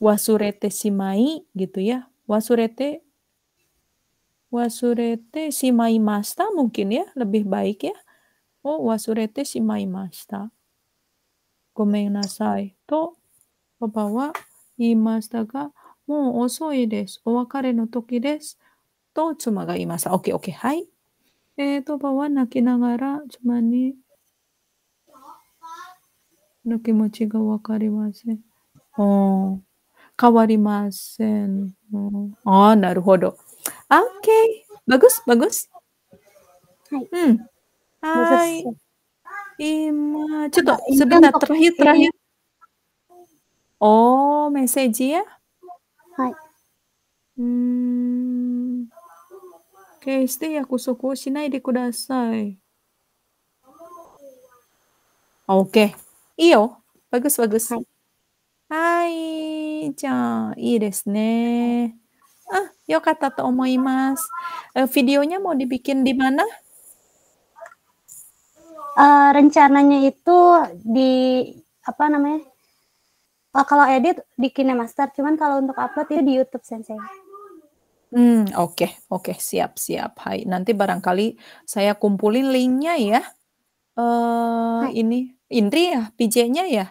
wasurete simai gitu ya. Wasurete wasurete simai masta mungkin ya, lebih baik ya. Oh, wasurete simai masta. Gomen nasai to bawa imasta ga mo osoi desu. O wakare no toki desu. To tsuma ga imasta. Oke, okay, oke. Okay, hai. えー、と、ばは泣きながら、妻に eh, の気持ちがわかりません。お変わりません。ああ、なるほど。OK。Bagus, oh, oh, oh, bagus. はい。うん。はい。Ima. Hmm. Coba sebentar terakhir terakhir. Oh, message ya? Hai. Hmm. Okay, stay aku suku shinai de kudasai. Oke. Okay. Iyo. Bagus bagus. Hai. iya Uh, videonya mau dibikin di mana? rencananya itu di apa namanya? Eh, kalau edit di KineMaster, cuman kalau untuk upload itu di YouTube Sensei. Hmm, oke, okay, oke, okay, siap, siap. Hai, nanti barangkali saya kumpulin linknya ya. Uh, ini Indri ah, ya? PJ-nya ya?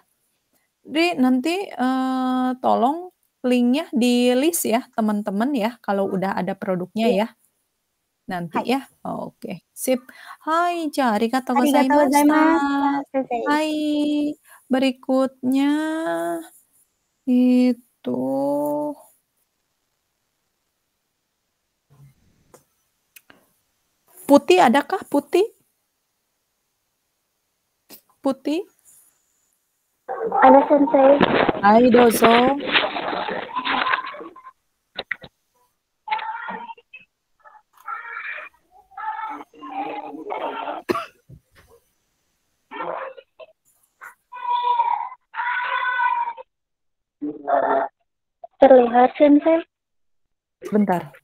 Jadi nanti, uh, tolong linknya di list ya teman-teman ya, kalau udah ada produknya iya. ya. ya? Oke, sip. Hai, cari kata saya berikutnya itu Putih adakah Putih? Putih? Ada sensei. Hai dozo. Terlihat sensei. Sebentar.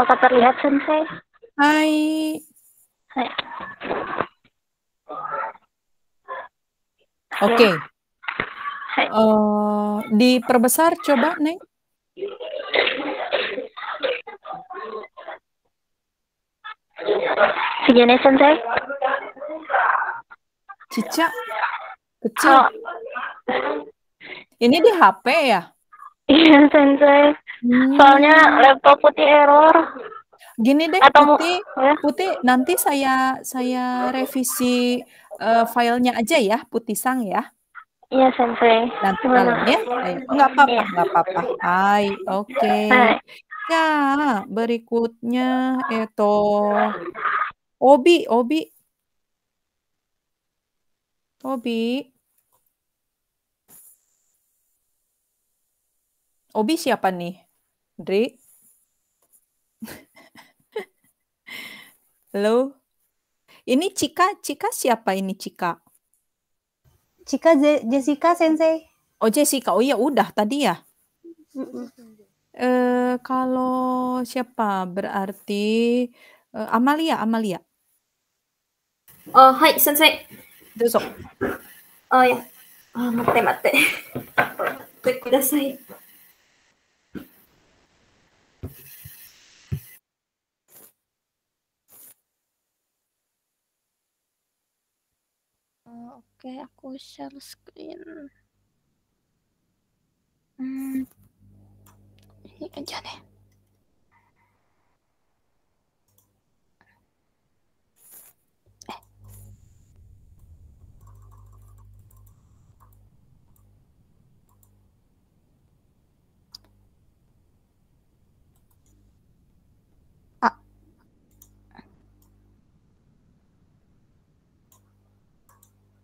Apakah terlihat sensei? Hai. Hai. Oke. Okay. Hai. Uh, diperbesar coba, Neng. Videonya sensei. Cica. Kecil. Oh. Ini di HP ya? Iya, sensei. Hmm. Soalnya laptop putih error. Gini deh Atau, putih, ya? putih nanti saya saya revisi uh, filenya aja ya putih sang ya. Iya sensei. Nanti malamnya, ya. Enggak apa-apa, enggak iya. ya. apa-apa. Hai, oke. Okay. Ya, berikutnya itu Obi, Obi. Obi. Obi siapa nih? Dri? Halo? Ini Cika, Cika siapa ini Cika? Cika Je Jessica Sensei. Oh Jessica, oh ya udah tadi ya. Eh uh, kalau siapa berarti uh, Amalia, Amalia. Oh, hai Sensei. Besok. Oh ya. Oh, mate mate. Mate [laughs] Oke, aku share screen. Hmm. Ini aja deh. Ya?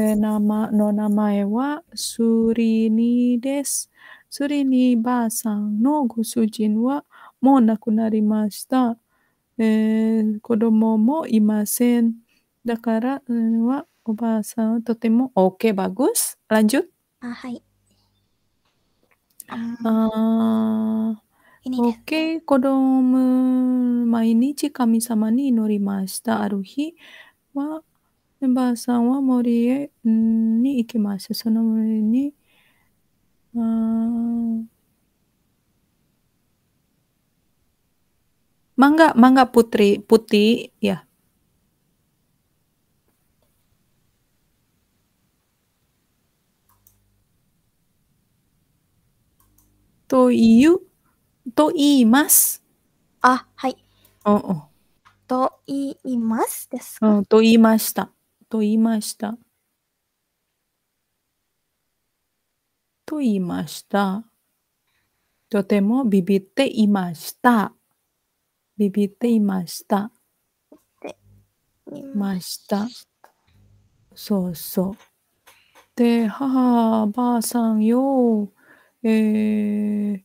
名前の名前はスリニです。スリニばあさんのご主人はもう亡くなりました。えー、子供もいません。だから、うん、はおばあさんはとてもケー、バグス。ランジュあ。あ、はい。あー、子供、毎日神様に祈りました。ある日は、ばあさんは森へに行きました。その森に、漫画、漫画 putri, p u t いい y と言 o y o あ、はい。お。と言いますですか、うん、と言いました。と言いました。と言いました。とてもビビっていました。ビビっていました。ました。そうそう。で、母、ばあさんよ、えー、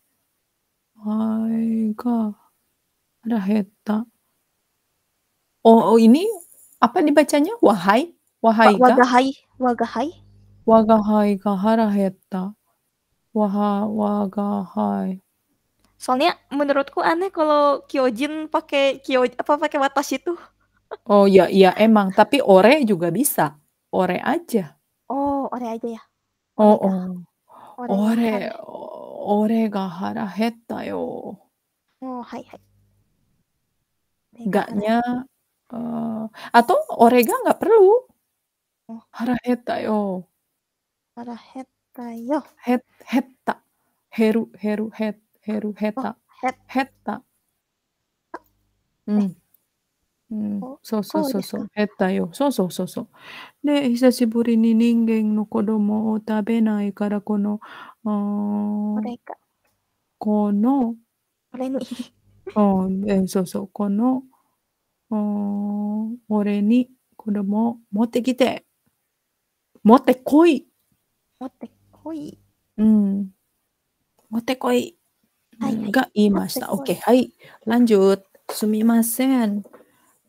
あいがら、減った。お、お ini apa d i b a c a 와하이가 와가하이 와가하이 와가하이가 gahara heta, Waha, wagahai. Soalnya menurutku aneh kalau Kyojin pakai Kyo apa pakai watashi itu. [laughs] Oh ya iya emang, tapi ore juga bisa. Ore aja. Oh, ore aja ya. Oh, oh. Ore, ore, gahara heta yo. Oh, hai hai. Gaknya uh, eh, atau orega nggak perlu 腹減ったよ。腹減ったよ。減った。減る、減る、減る、減る、減った。減った。うん。うん、そうそうそうそう、減ったよ。そうそうそうそう。で、久しぶりに人間の子供を食べないから、この、これか。この、これに。うん、そうそう、この、俺に子供を持ってきて。持ってこい。持ってこい。うん。持ってこい。はい、が言いました。OK。はい。ランジュー、すみません。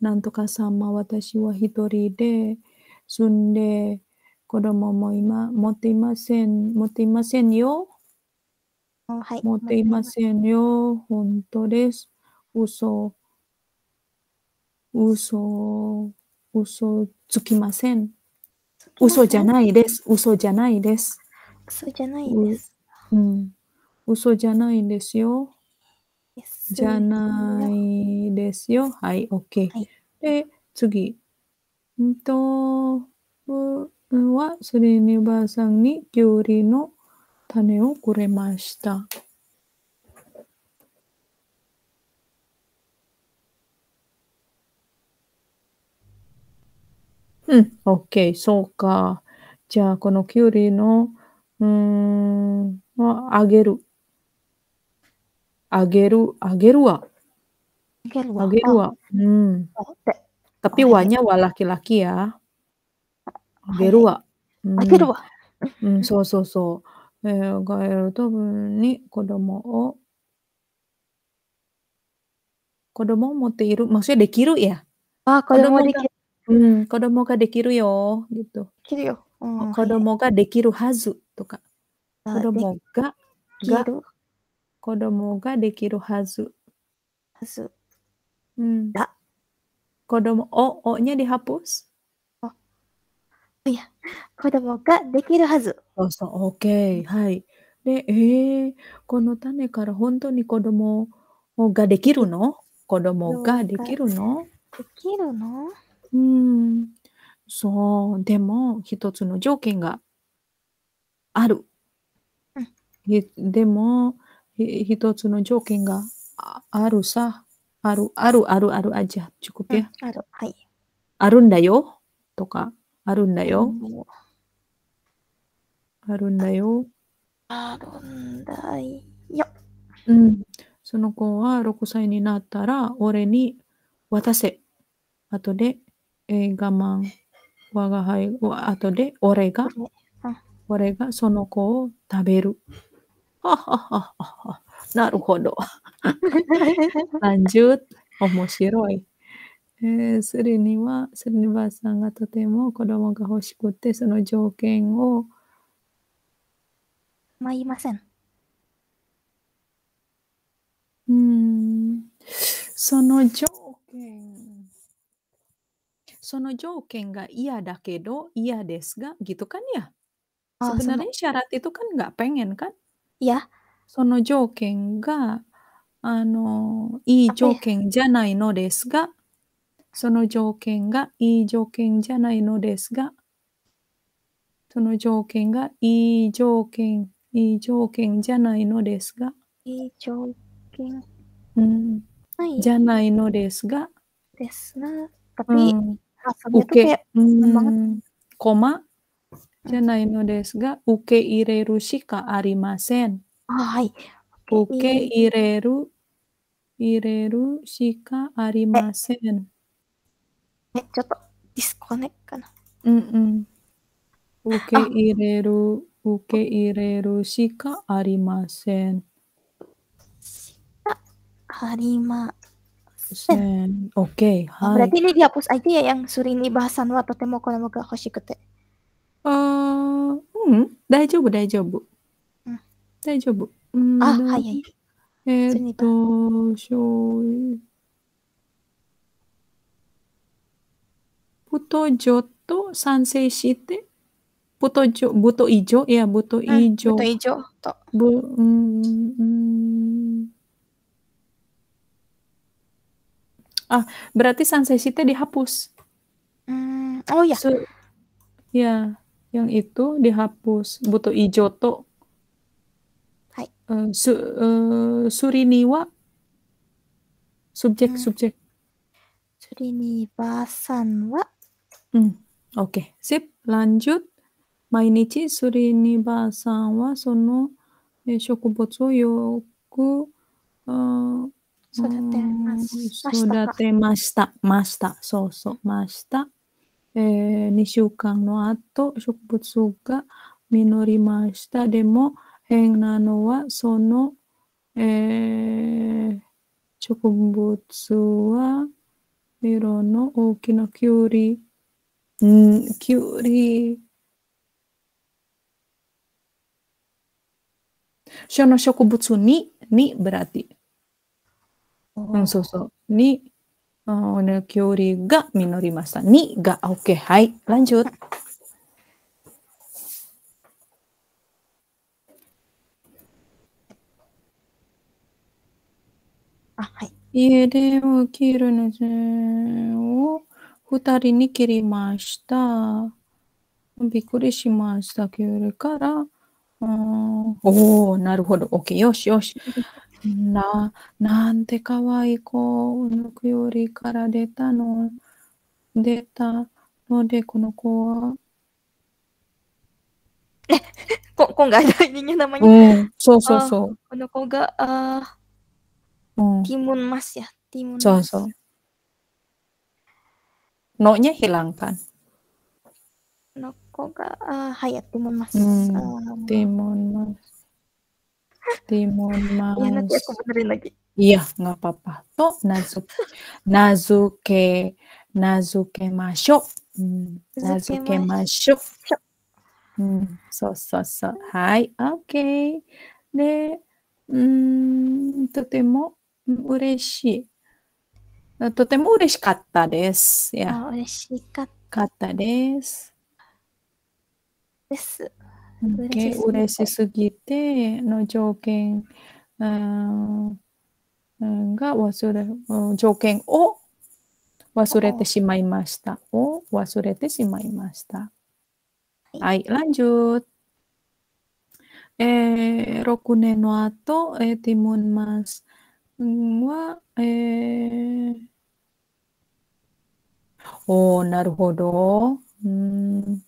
なんとかさも私は一人で、住んで、子供も今、持っていません。持っていませんよ。はい、持っていませんよ。本当です。嘘。嘘。嘘つきません。嘘じゃないです。嘘じゃないです。嘘じゃないです。うん。嘘じゃないんですよ。じゃないですよ。はい、OK。はい、で、次。んと、は、スリニバーさんにキュウリの種をくれました。oke, うん、OK、そうか。じゃあ、このきゅうりの、うーん、は揚げる。揚げる、揚げるは。Agilwa. Agilwa. Oh. Hmm. Oh, Tapi oh, wanya wa laki-laki ya. Agilwa. Hmm. Agilwa. Hmm, so so so. Eh, gaeru to ni kodomo o kodomo mo teiru maksudnya dekiru ya? Ah, kodomo, dekiru. うん、子供ができるよ、gitu。できるよ。うん、子供ができるはずとか。子供が、が、子供ができるはず。はず。うん。だ。子供、お、お、nya d i h お。いや、子供ができるはず。そうそう、はい。で、えー、この種から本当に子供ができるの子供ができるのできるのうん。そう、でも、一つの条件がある。でも、一つの条件があるさ。ある、ある、ある、ある、あ、じゃ、ち u k u ある、はい。あるんだよとか、あるんだよ。あるんだよ。あるんだよ。うん。その子は6歳になったら、俺に渡せ。後でえ我慢、我が輩、あ後で俺が、俺がその子を食べる。なるほど。30、[laughs] 面白い。えー、それには、それにばあさんがとても子供が欲しくて、その条件を。まいません。うん。その条件その条件が嫌 i けど嫌ですが、ギトカ y a des g ャ gitu kan ya? Oh, s ン。や。n k n g その条件が、あの、いい条件じゃないのですが、その条件がいい条件じゃないのですが、その条件がいい条件、いい条件じゃないのですが、いい条件うん、じゃないのですが、ですが、Uke, tuh kayak hmm, banget. Koma janai no desu ga ireru shika arimasen. Hai. Uke ireru ireru shika arimasen. Eh, eh coba disconnect kan. Mm -mm. ireru, ah. ireru shika arimasen. Shika arimasen. Sen. Oke, okay, oh, hai. Berarti ini dihapus aja ya yang suri ini bahasan wa atau temo kono ga hoshikute. Eh, uh, hmm, daijoubu, daijoubu. Hmm. Daijoubu. Ah, hmm, ah, hai hai. Eto, shou. Puto joto sansei shite. Puto jo, buto ijo, ya buto ijo. Hmm, buto ijo, to. Bu, mm, mm, Ah, berarti Sanseshi-nya dihapus. Hmm, oh ya. So, ya, yang itu dihapus. butuh Ijoto. Hai. Uh, su, uh, Suriniwa. Subjek, hmm. subjek. Suriniwa Sanwa. Hmm. Oke, okay. sip. Lanjut. Mainichi Suriniwa Sanwa sono eh, shokubutsu yoku uh, 育てました。育てました。ました。そうそう、ました。えー、2週間の後、植物が実りました。でも、変なのは、その、えー、植物は、色の大きなキュウリ、キュウリ、その植物に、に、berarti うん、そうそう。に、あょうりが実りました。にが、ケー。はい。ランジュー。あ、はい。家で起きるのを二人に切りました。びっくりしました。距離から。おお、なるほど。OK。よしよし。な、なんて可愛い子のくよりから出たの、出たので、この子は。Eh, kok kok nggak ada ininya namanya? Hmm, so so so. Uh, kono koga uh, hmm. timun mas ya, timun. So mas. so. No-nya hilangkan. No koga uh, hayat timun mas. Hmm, uh, timun mas. Timun mas. Ya nanti aku benerin lagi. Iya, nggak apa-apa. To Nazuke Nazuke Nazuke masuk. Hmm, Nazuke masuk. うん、そうそうそう。はい、OK。で、うん、とても嬉しい。とても嬉しかったです。いや、嬉しかったです。です。受嬉しすぎての条件が忘れ条件を忘れてしまいました。を忘れてしまいました。はい、l a n j ー。え Eh, r o k え n e no ato, eh, t i m なるほど。うん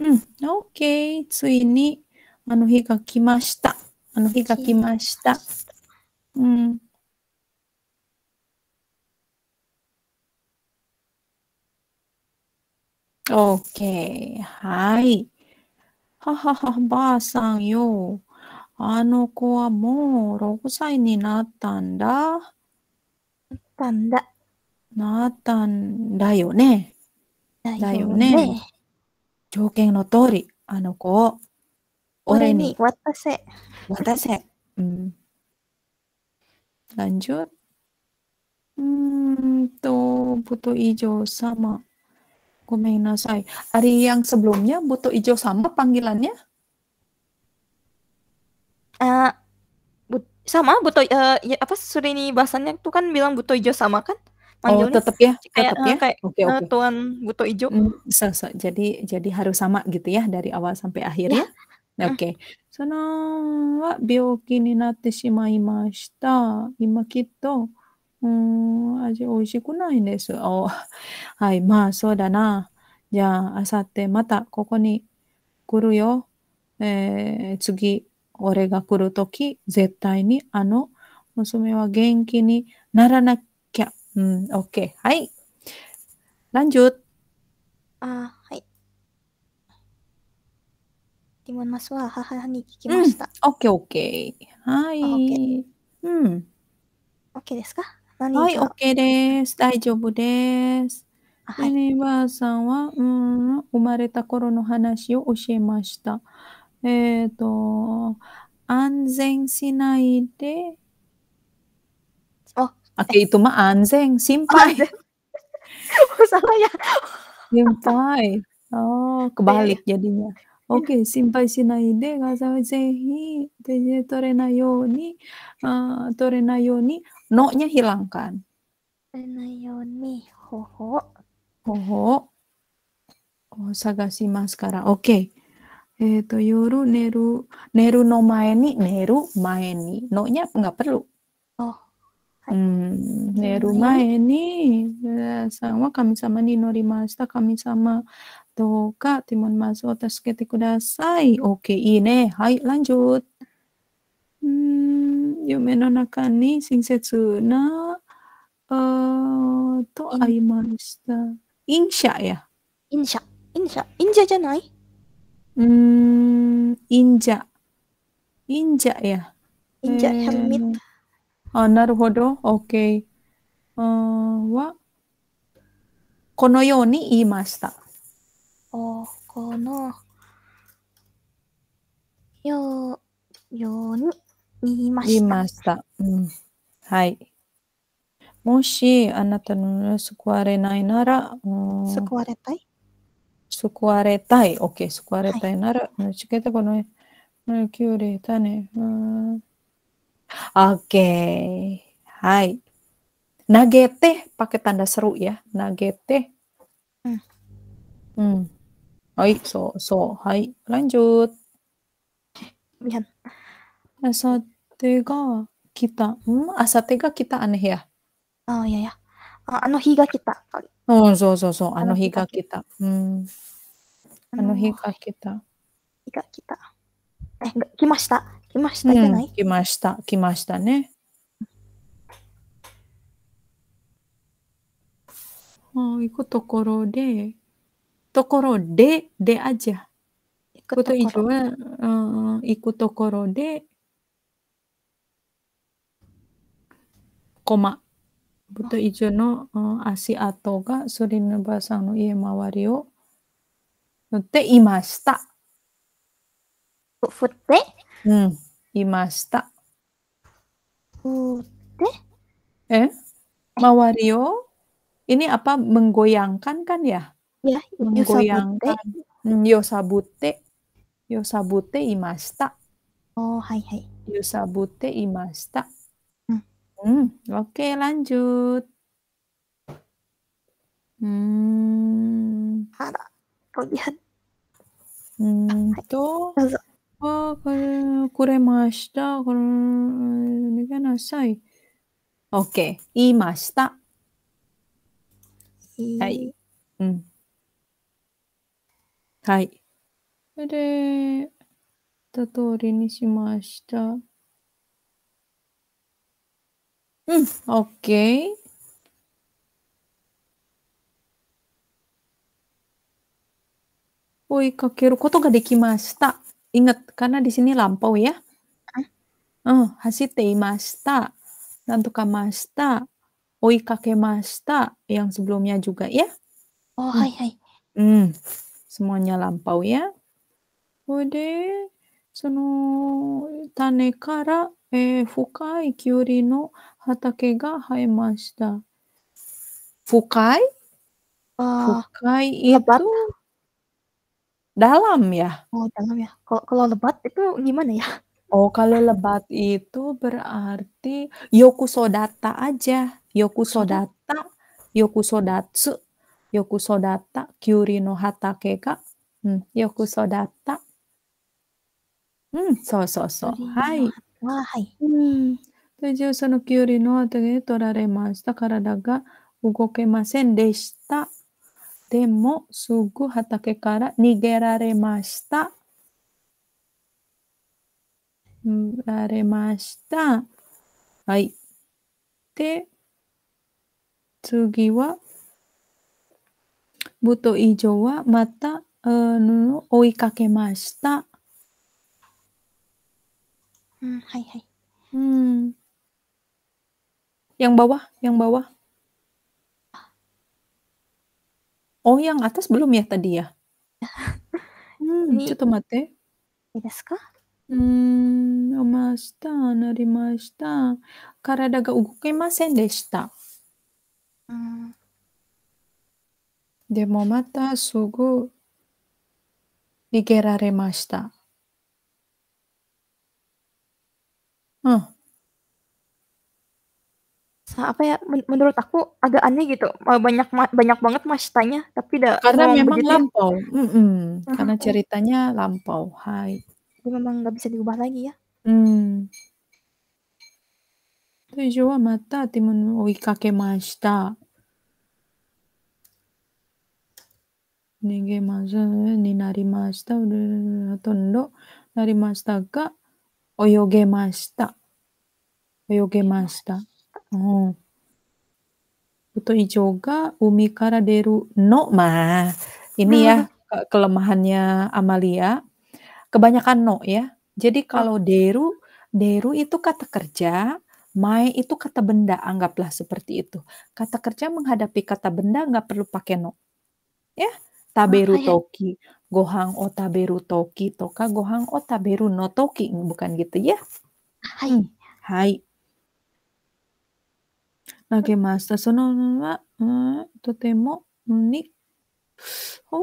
うん、OK。ついに、あの日が来ました。あの日が来ました。うん。OK。はい。ははは、ばあさんよ。あの子はもう6歳になったんだ。なったんだ。なったんだよね。だよね。条件の通り、あの子を俺に渡せ。渡せ。うん。lanjut. Hmm, tuh butuh hijau sama. Kumenasai. Hari yang sebelumnya butuh hijau sama panggilannya? Uh, but, sama butuh uh, ya, apa ini bahasannya tuh kan bilang butuh hijau sama kan? manggilnya oh, tetap ya kayak eh, ya? kayak okay, eh, okay. Tuan Buto Ijo mm, so, so. jadi jadi harus sama gitu ya dari awal sampai akhir iya. ya, ya? oke okay. Mm. Sono wa byouki ni natte shimaimashita. Ima kitto hmm, oh, うん、味美味しくないんです。お、はい、まあそうだな。じゃあ、あさってまたここに来るよ。えー、次、俺が来るとき、絶対にあの娘は元気にならな Hmm, oke. Hai. Lanjut. Ah, hai. モンマスは母に聞きました。オッケーオッケー。はい。うん。オッケーですかはい、オッケーです。大丈夫です。はい、ネバーさんは、うん、生まれた頃の話を教えました。えっ、ー、と、安全しないで、Aki itu mah anzeng, simpai. Oh, salah ya. simpai. Oh, kebalik iya. jadinya. Oke, okay, simpai ga sama sehi. teje torenayoni uh, torenayoni no-nya hilangkan. Torenayoni hoho hoho oh sagasi maskara. Oke. Okay. Eh to yoru neru neru no maeni neru maeni. No-nya nggak perlu. Oh, Hmm, ya rumah ini ya, sama kami sama Nino Rimasta, kami sama Toka, Timon Masu, atas ketik kudasai. Oke, ini. Hai, lanjut. Hmm, yume no naka ni sinsetsu na uh, eh, to aimashita. Insha ya? Insha. Insha. Inja janai? Hmm, inja. Inja ya? Inja, eh, hermit. あなるほど。OK。は、このように言いました。おこのようように言いました。言いました。うん、はい。もしあなたの救われないなら、うん、救われたい救われたい。OK。救われたいなら、はい、チケッこの、キュね。うん Oke. Hai. Nagete pakai tanda seru ya. Nagete. Hmm. hmm. Hai, so, so, hai. Lanjut. Lihat. Asatega kita. Hmm, asatega kita aneh ya? Oh, iya ya. Oh, ano higa kita. Oh, so, so, so. Ano anu higa kita. Hmm. Ano anu higa kita. Higa kita. Eh, enggak, kimashita. 来ましたじゃない、うん、来ました、来ましたね。あ行くところで、ところで、であじゃ。行くこと以上は、うん、行くところで、コマ。こと以上の、うん、足跡がソリヌバさんの家周りを乗っていました。振ってうん。いました。うえ eh, Mawario? Ini apa menggoyangkan kan ya? Ya, menggoyangkan. Hmm, Yosabute. Yosabute imasta. Oh, hai hai. Yosabute imasta. Hmm. hmm. Oke, lanjut. Hmm. ada. kau lihat. Hmm, itu. ああ、これ、これました。これ、逃げなさい。OK。言いました。はい。うん。はい。それで、た通りにしました。うん、OK。追いかけることができました。Ingat, karena di sini lampau ya. Oh, hasite masta, nantuka masta, oi kake masta yang sebelumnya juga ya. Oh, hmm. hai hai. Hmm. Semuanya lampau ya. Ode, sono tane kara eh, fukai kyuri no hatake ga haemashita. Fukai? Uh, fukai itu lebat. Dalam ya? Oh, dalam ya. Kalau lebat itu gimana ya? Oh, kalau lebat itu berarti yokusodata aja. Yokusodata, yokusodatsu, yokusodata, kyuri no hatake ka. Hmm, yokusodata. Hmm, so so so. Hai. Wah, hai. Hmm. 体重差のキュウリの後に取られました。体が動けませんでした。でも、すぐ畑から逃げられました。られました。はい。で、次は、武と以上はまた、うん、追いかけました。うん、はいはい。うん。ヤンバ g ヤンバ a Oh yang atas belum ya tadi ya? うん、ちょっと待って。いいですかうーん、おました、なりました。体が動けませんでした。うん、でもまたすぐ逃げられました。うん。Ah, apa ya men menurut aku agak aneh gitu banyak banyak banget mas tanya tapi tidak karena memang begitu. lampau mm -mm. karena ceritanya lampau hai Jadi memang nggak bisa diubah lagi ya hmm mata timun wikake masta Nige masa ni narimashita tondo masta ga masta 泳げました。Oh. hijau ga umi deru no. ma ini ya hmm. kelemahannya Amalia, kebanyakan no ya. Jadi oh. kalau deru, deru itu kata kerja, mai itu kata benda, anggaplah seperti itu. Kata kerja menghadapi kata benda nggak perlu pakai no. Ya, taberu toki, gohang o taberu toki, toka gohang o taberu no toki, bukan gitu ya? Hai. Hmm, hai. 投げました。そのまは、うん、とても、に、お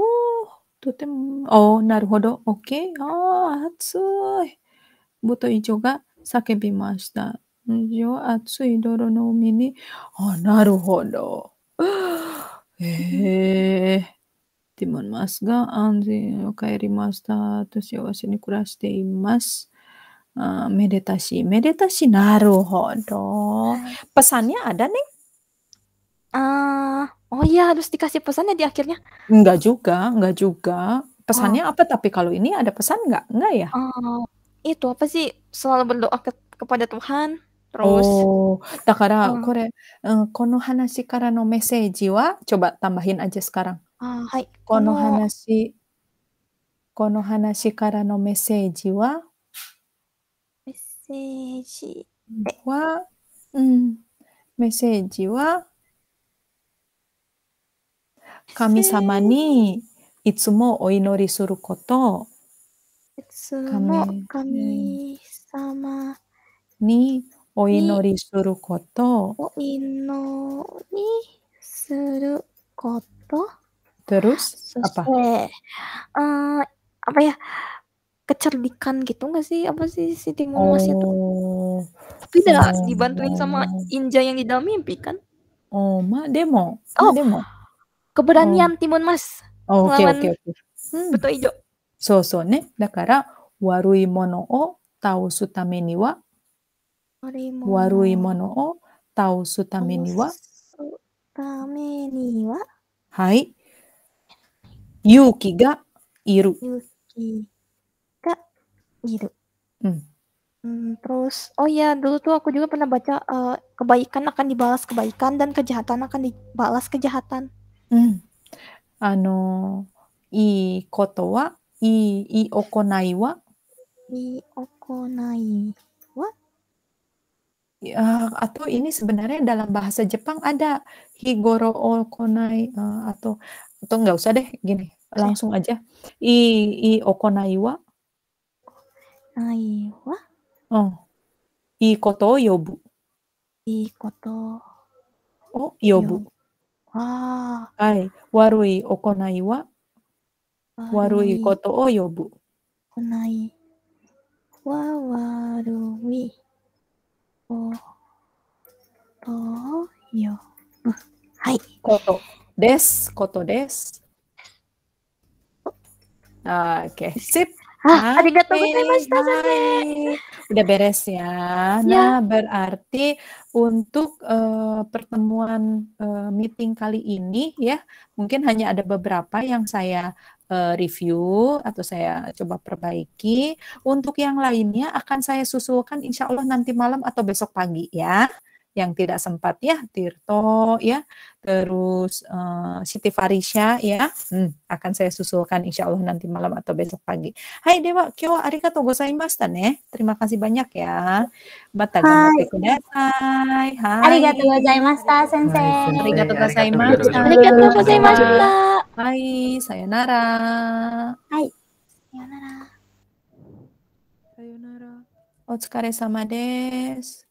とても、おなるほど、OK。ああ、暑い。ボト以上が叫びました。以上、暑い泥の海に、あなるほど。ええー。って思いますが、安全を帰りました。と幸せに暮らしています。Uh, meditasi, meditasi naruhodo. Ah, pesannya ada nih? Uh, oh iya harus dikasih pesannya di akhirnya? Enggak juga, enggak juga. Pesannya oh. apa? Tapi kalau ini ada pesan nggak? Nggak ya? Uh, itu apa sih? Selalu berdoa ke kepada Tuhan. Terus. Oh, tak uh. Hmm. kore, uh, kono no message Coba tambahin aja sekarang. Uh, hai. Kono hanashi, kono hanashi kara no message wa メッセージは、うん、メッセージは、神様にいつもお祈りすること。いつも神様にお祈りすること。お祈りすること。Terus あ p や。kecerdikan gitu gak sih apa sih si Timon oh, Mas itu tidak oh, dibantuin sama Inja yang di dalam mimpi kan oh ma demo oh demo keberanian oh. Timun Mas oh, oke oke oke hmm. betul ijo so so ne dakara warui mono o tau sutame ni wa warui mono o tau sutame ni wa sutame ni wa hai yuki ga iru yuki gitu. Hmm. Hmm, terus, oh ya dulu tuh aku juga pernah baca uh, kebaikan akan dibalas kebaikan dan kejahatan akan dibalas kejahatan. Hmm. Ano, i koto wa i i okonai wa i okonai wa Ya, atau ini sebenarnya dalam bahasa Jepang ada higoro okonai uh, atau atau nggak usah deh gini iya. langsung aja i i okonai wa 愛は、うん、いいことを呼ぶ。いいことを呼ぶ。ああ。はい、悪い行いは悪いことを呼ぶ。行いは悪いことを呼ぶ。はい。ことです。ことです。ああ、OK。s i ada arigatou gozaimashita, Udah beres ya. ya. Nah, berarti untuk uh, pertemuan uh, meeting kali ini ya, mungkin hanya ada beberapa yang saya uh, review atau saya coba perbaiki. Untuk yang lainnya akan saya susulkan insya Allah nanti malam atau besok pagi ya yang tidak sempat ya Tirto ya terus uh, Siti Farisha ya hmm, akan saya susulkan insya Allah nanti malam atau besok pagi Hai Dewa Kyo Arigato Gozaimashita ne terima kasih banyak ya Mata Hai. Hai. Hai Arigato Gozaimashita Sensei Arigato Gozaimashita Arigato Gozaimashita Hai sayonara Hai sayonara Sayonara お疲れ様です。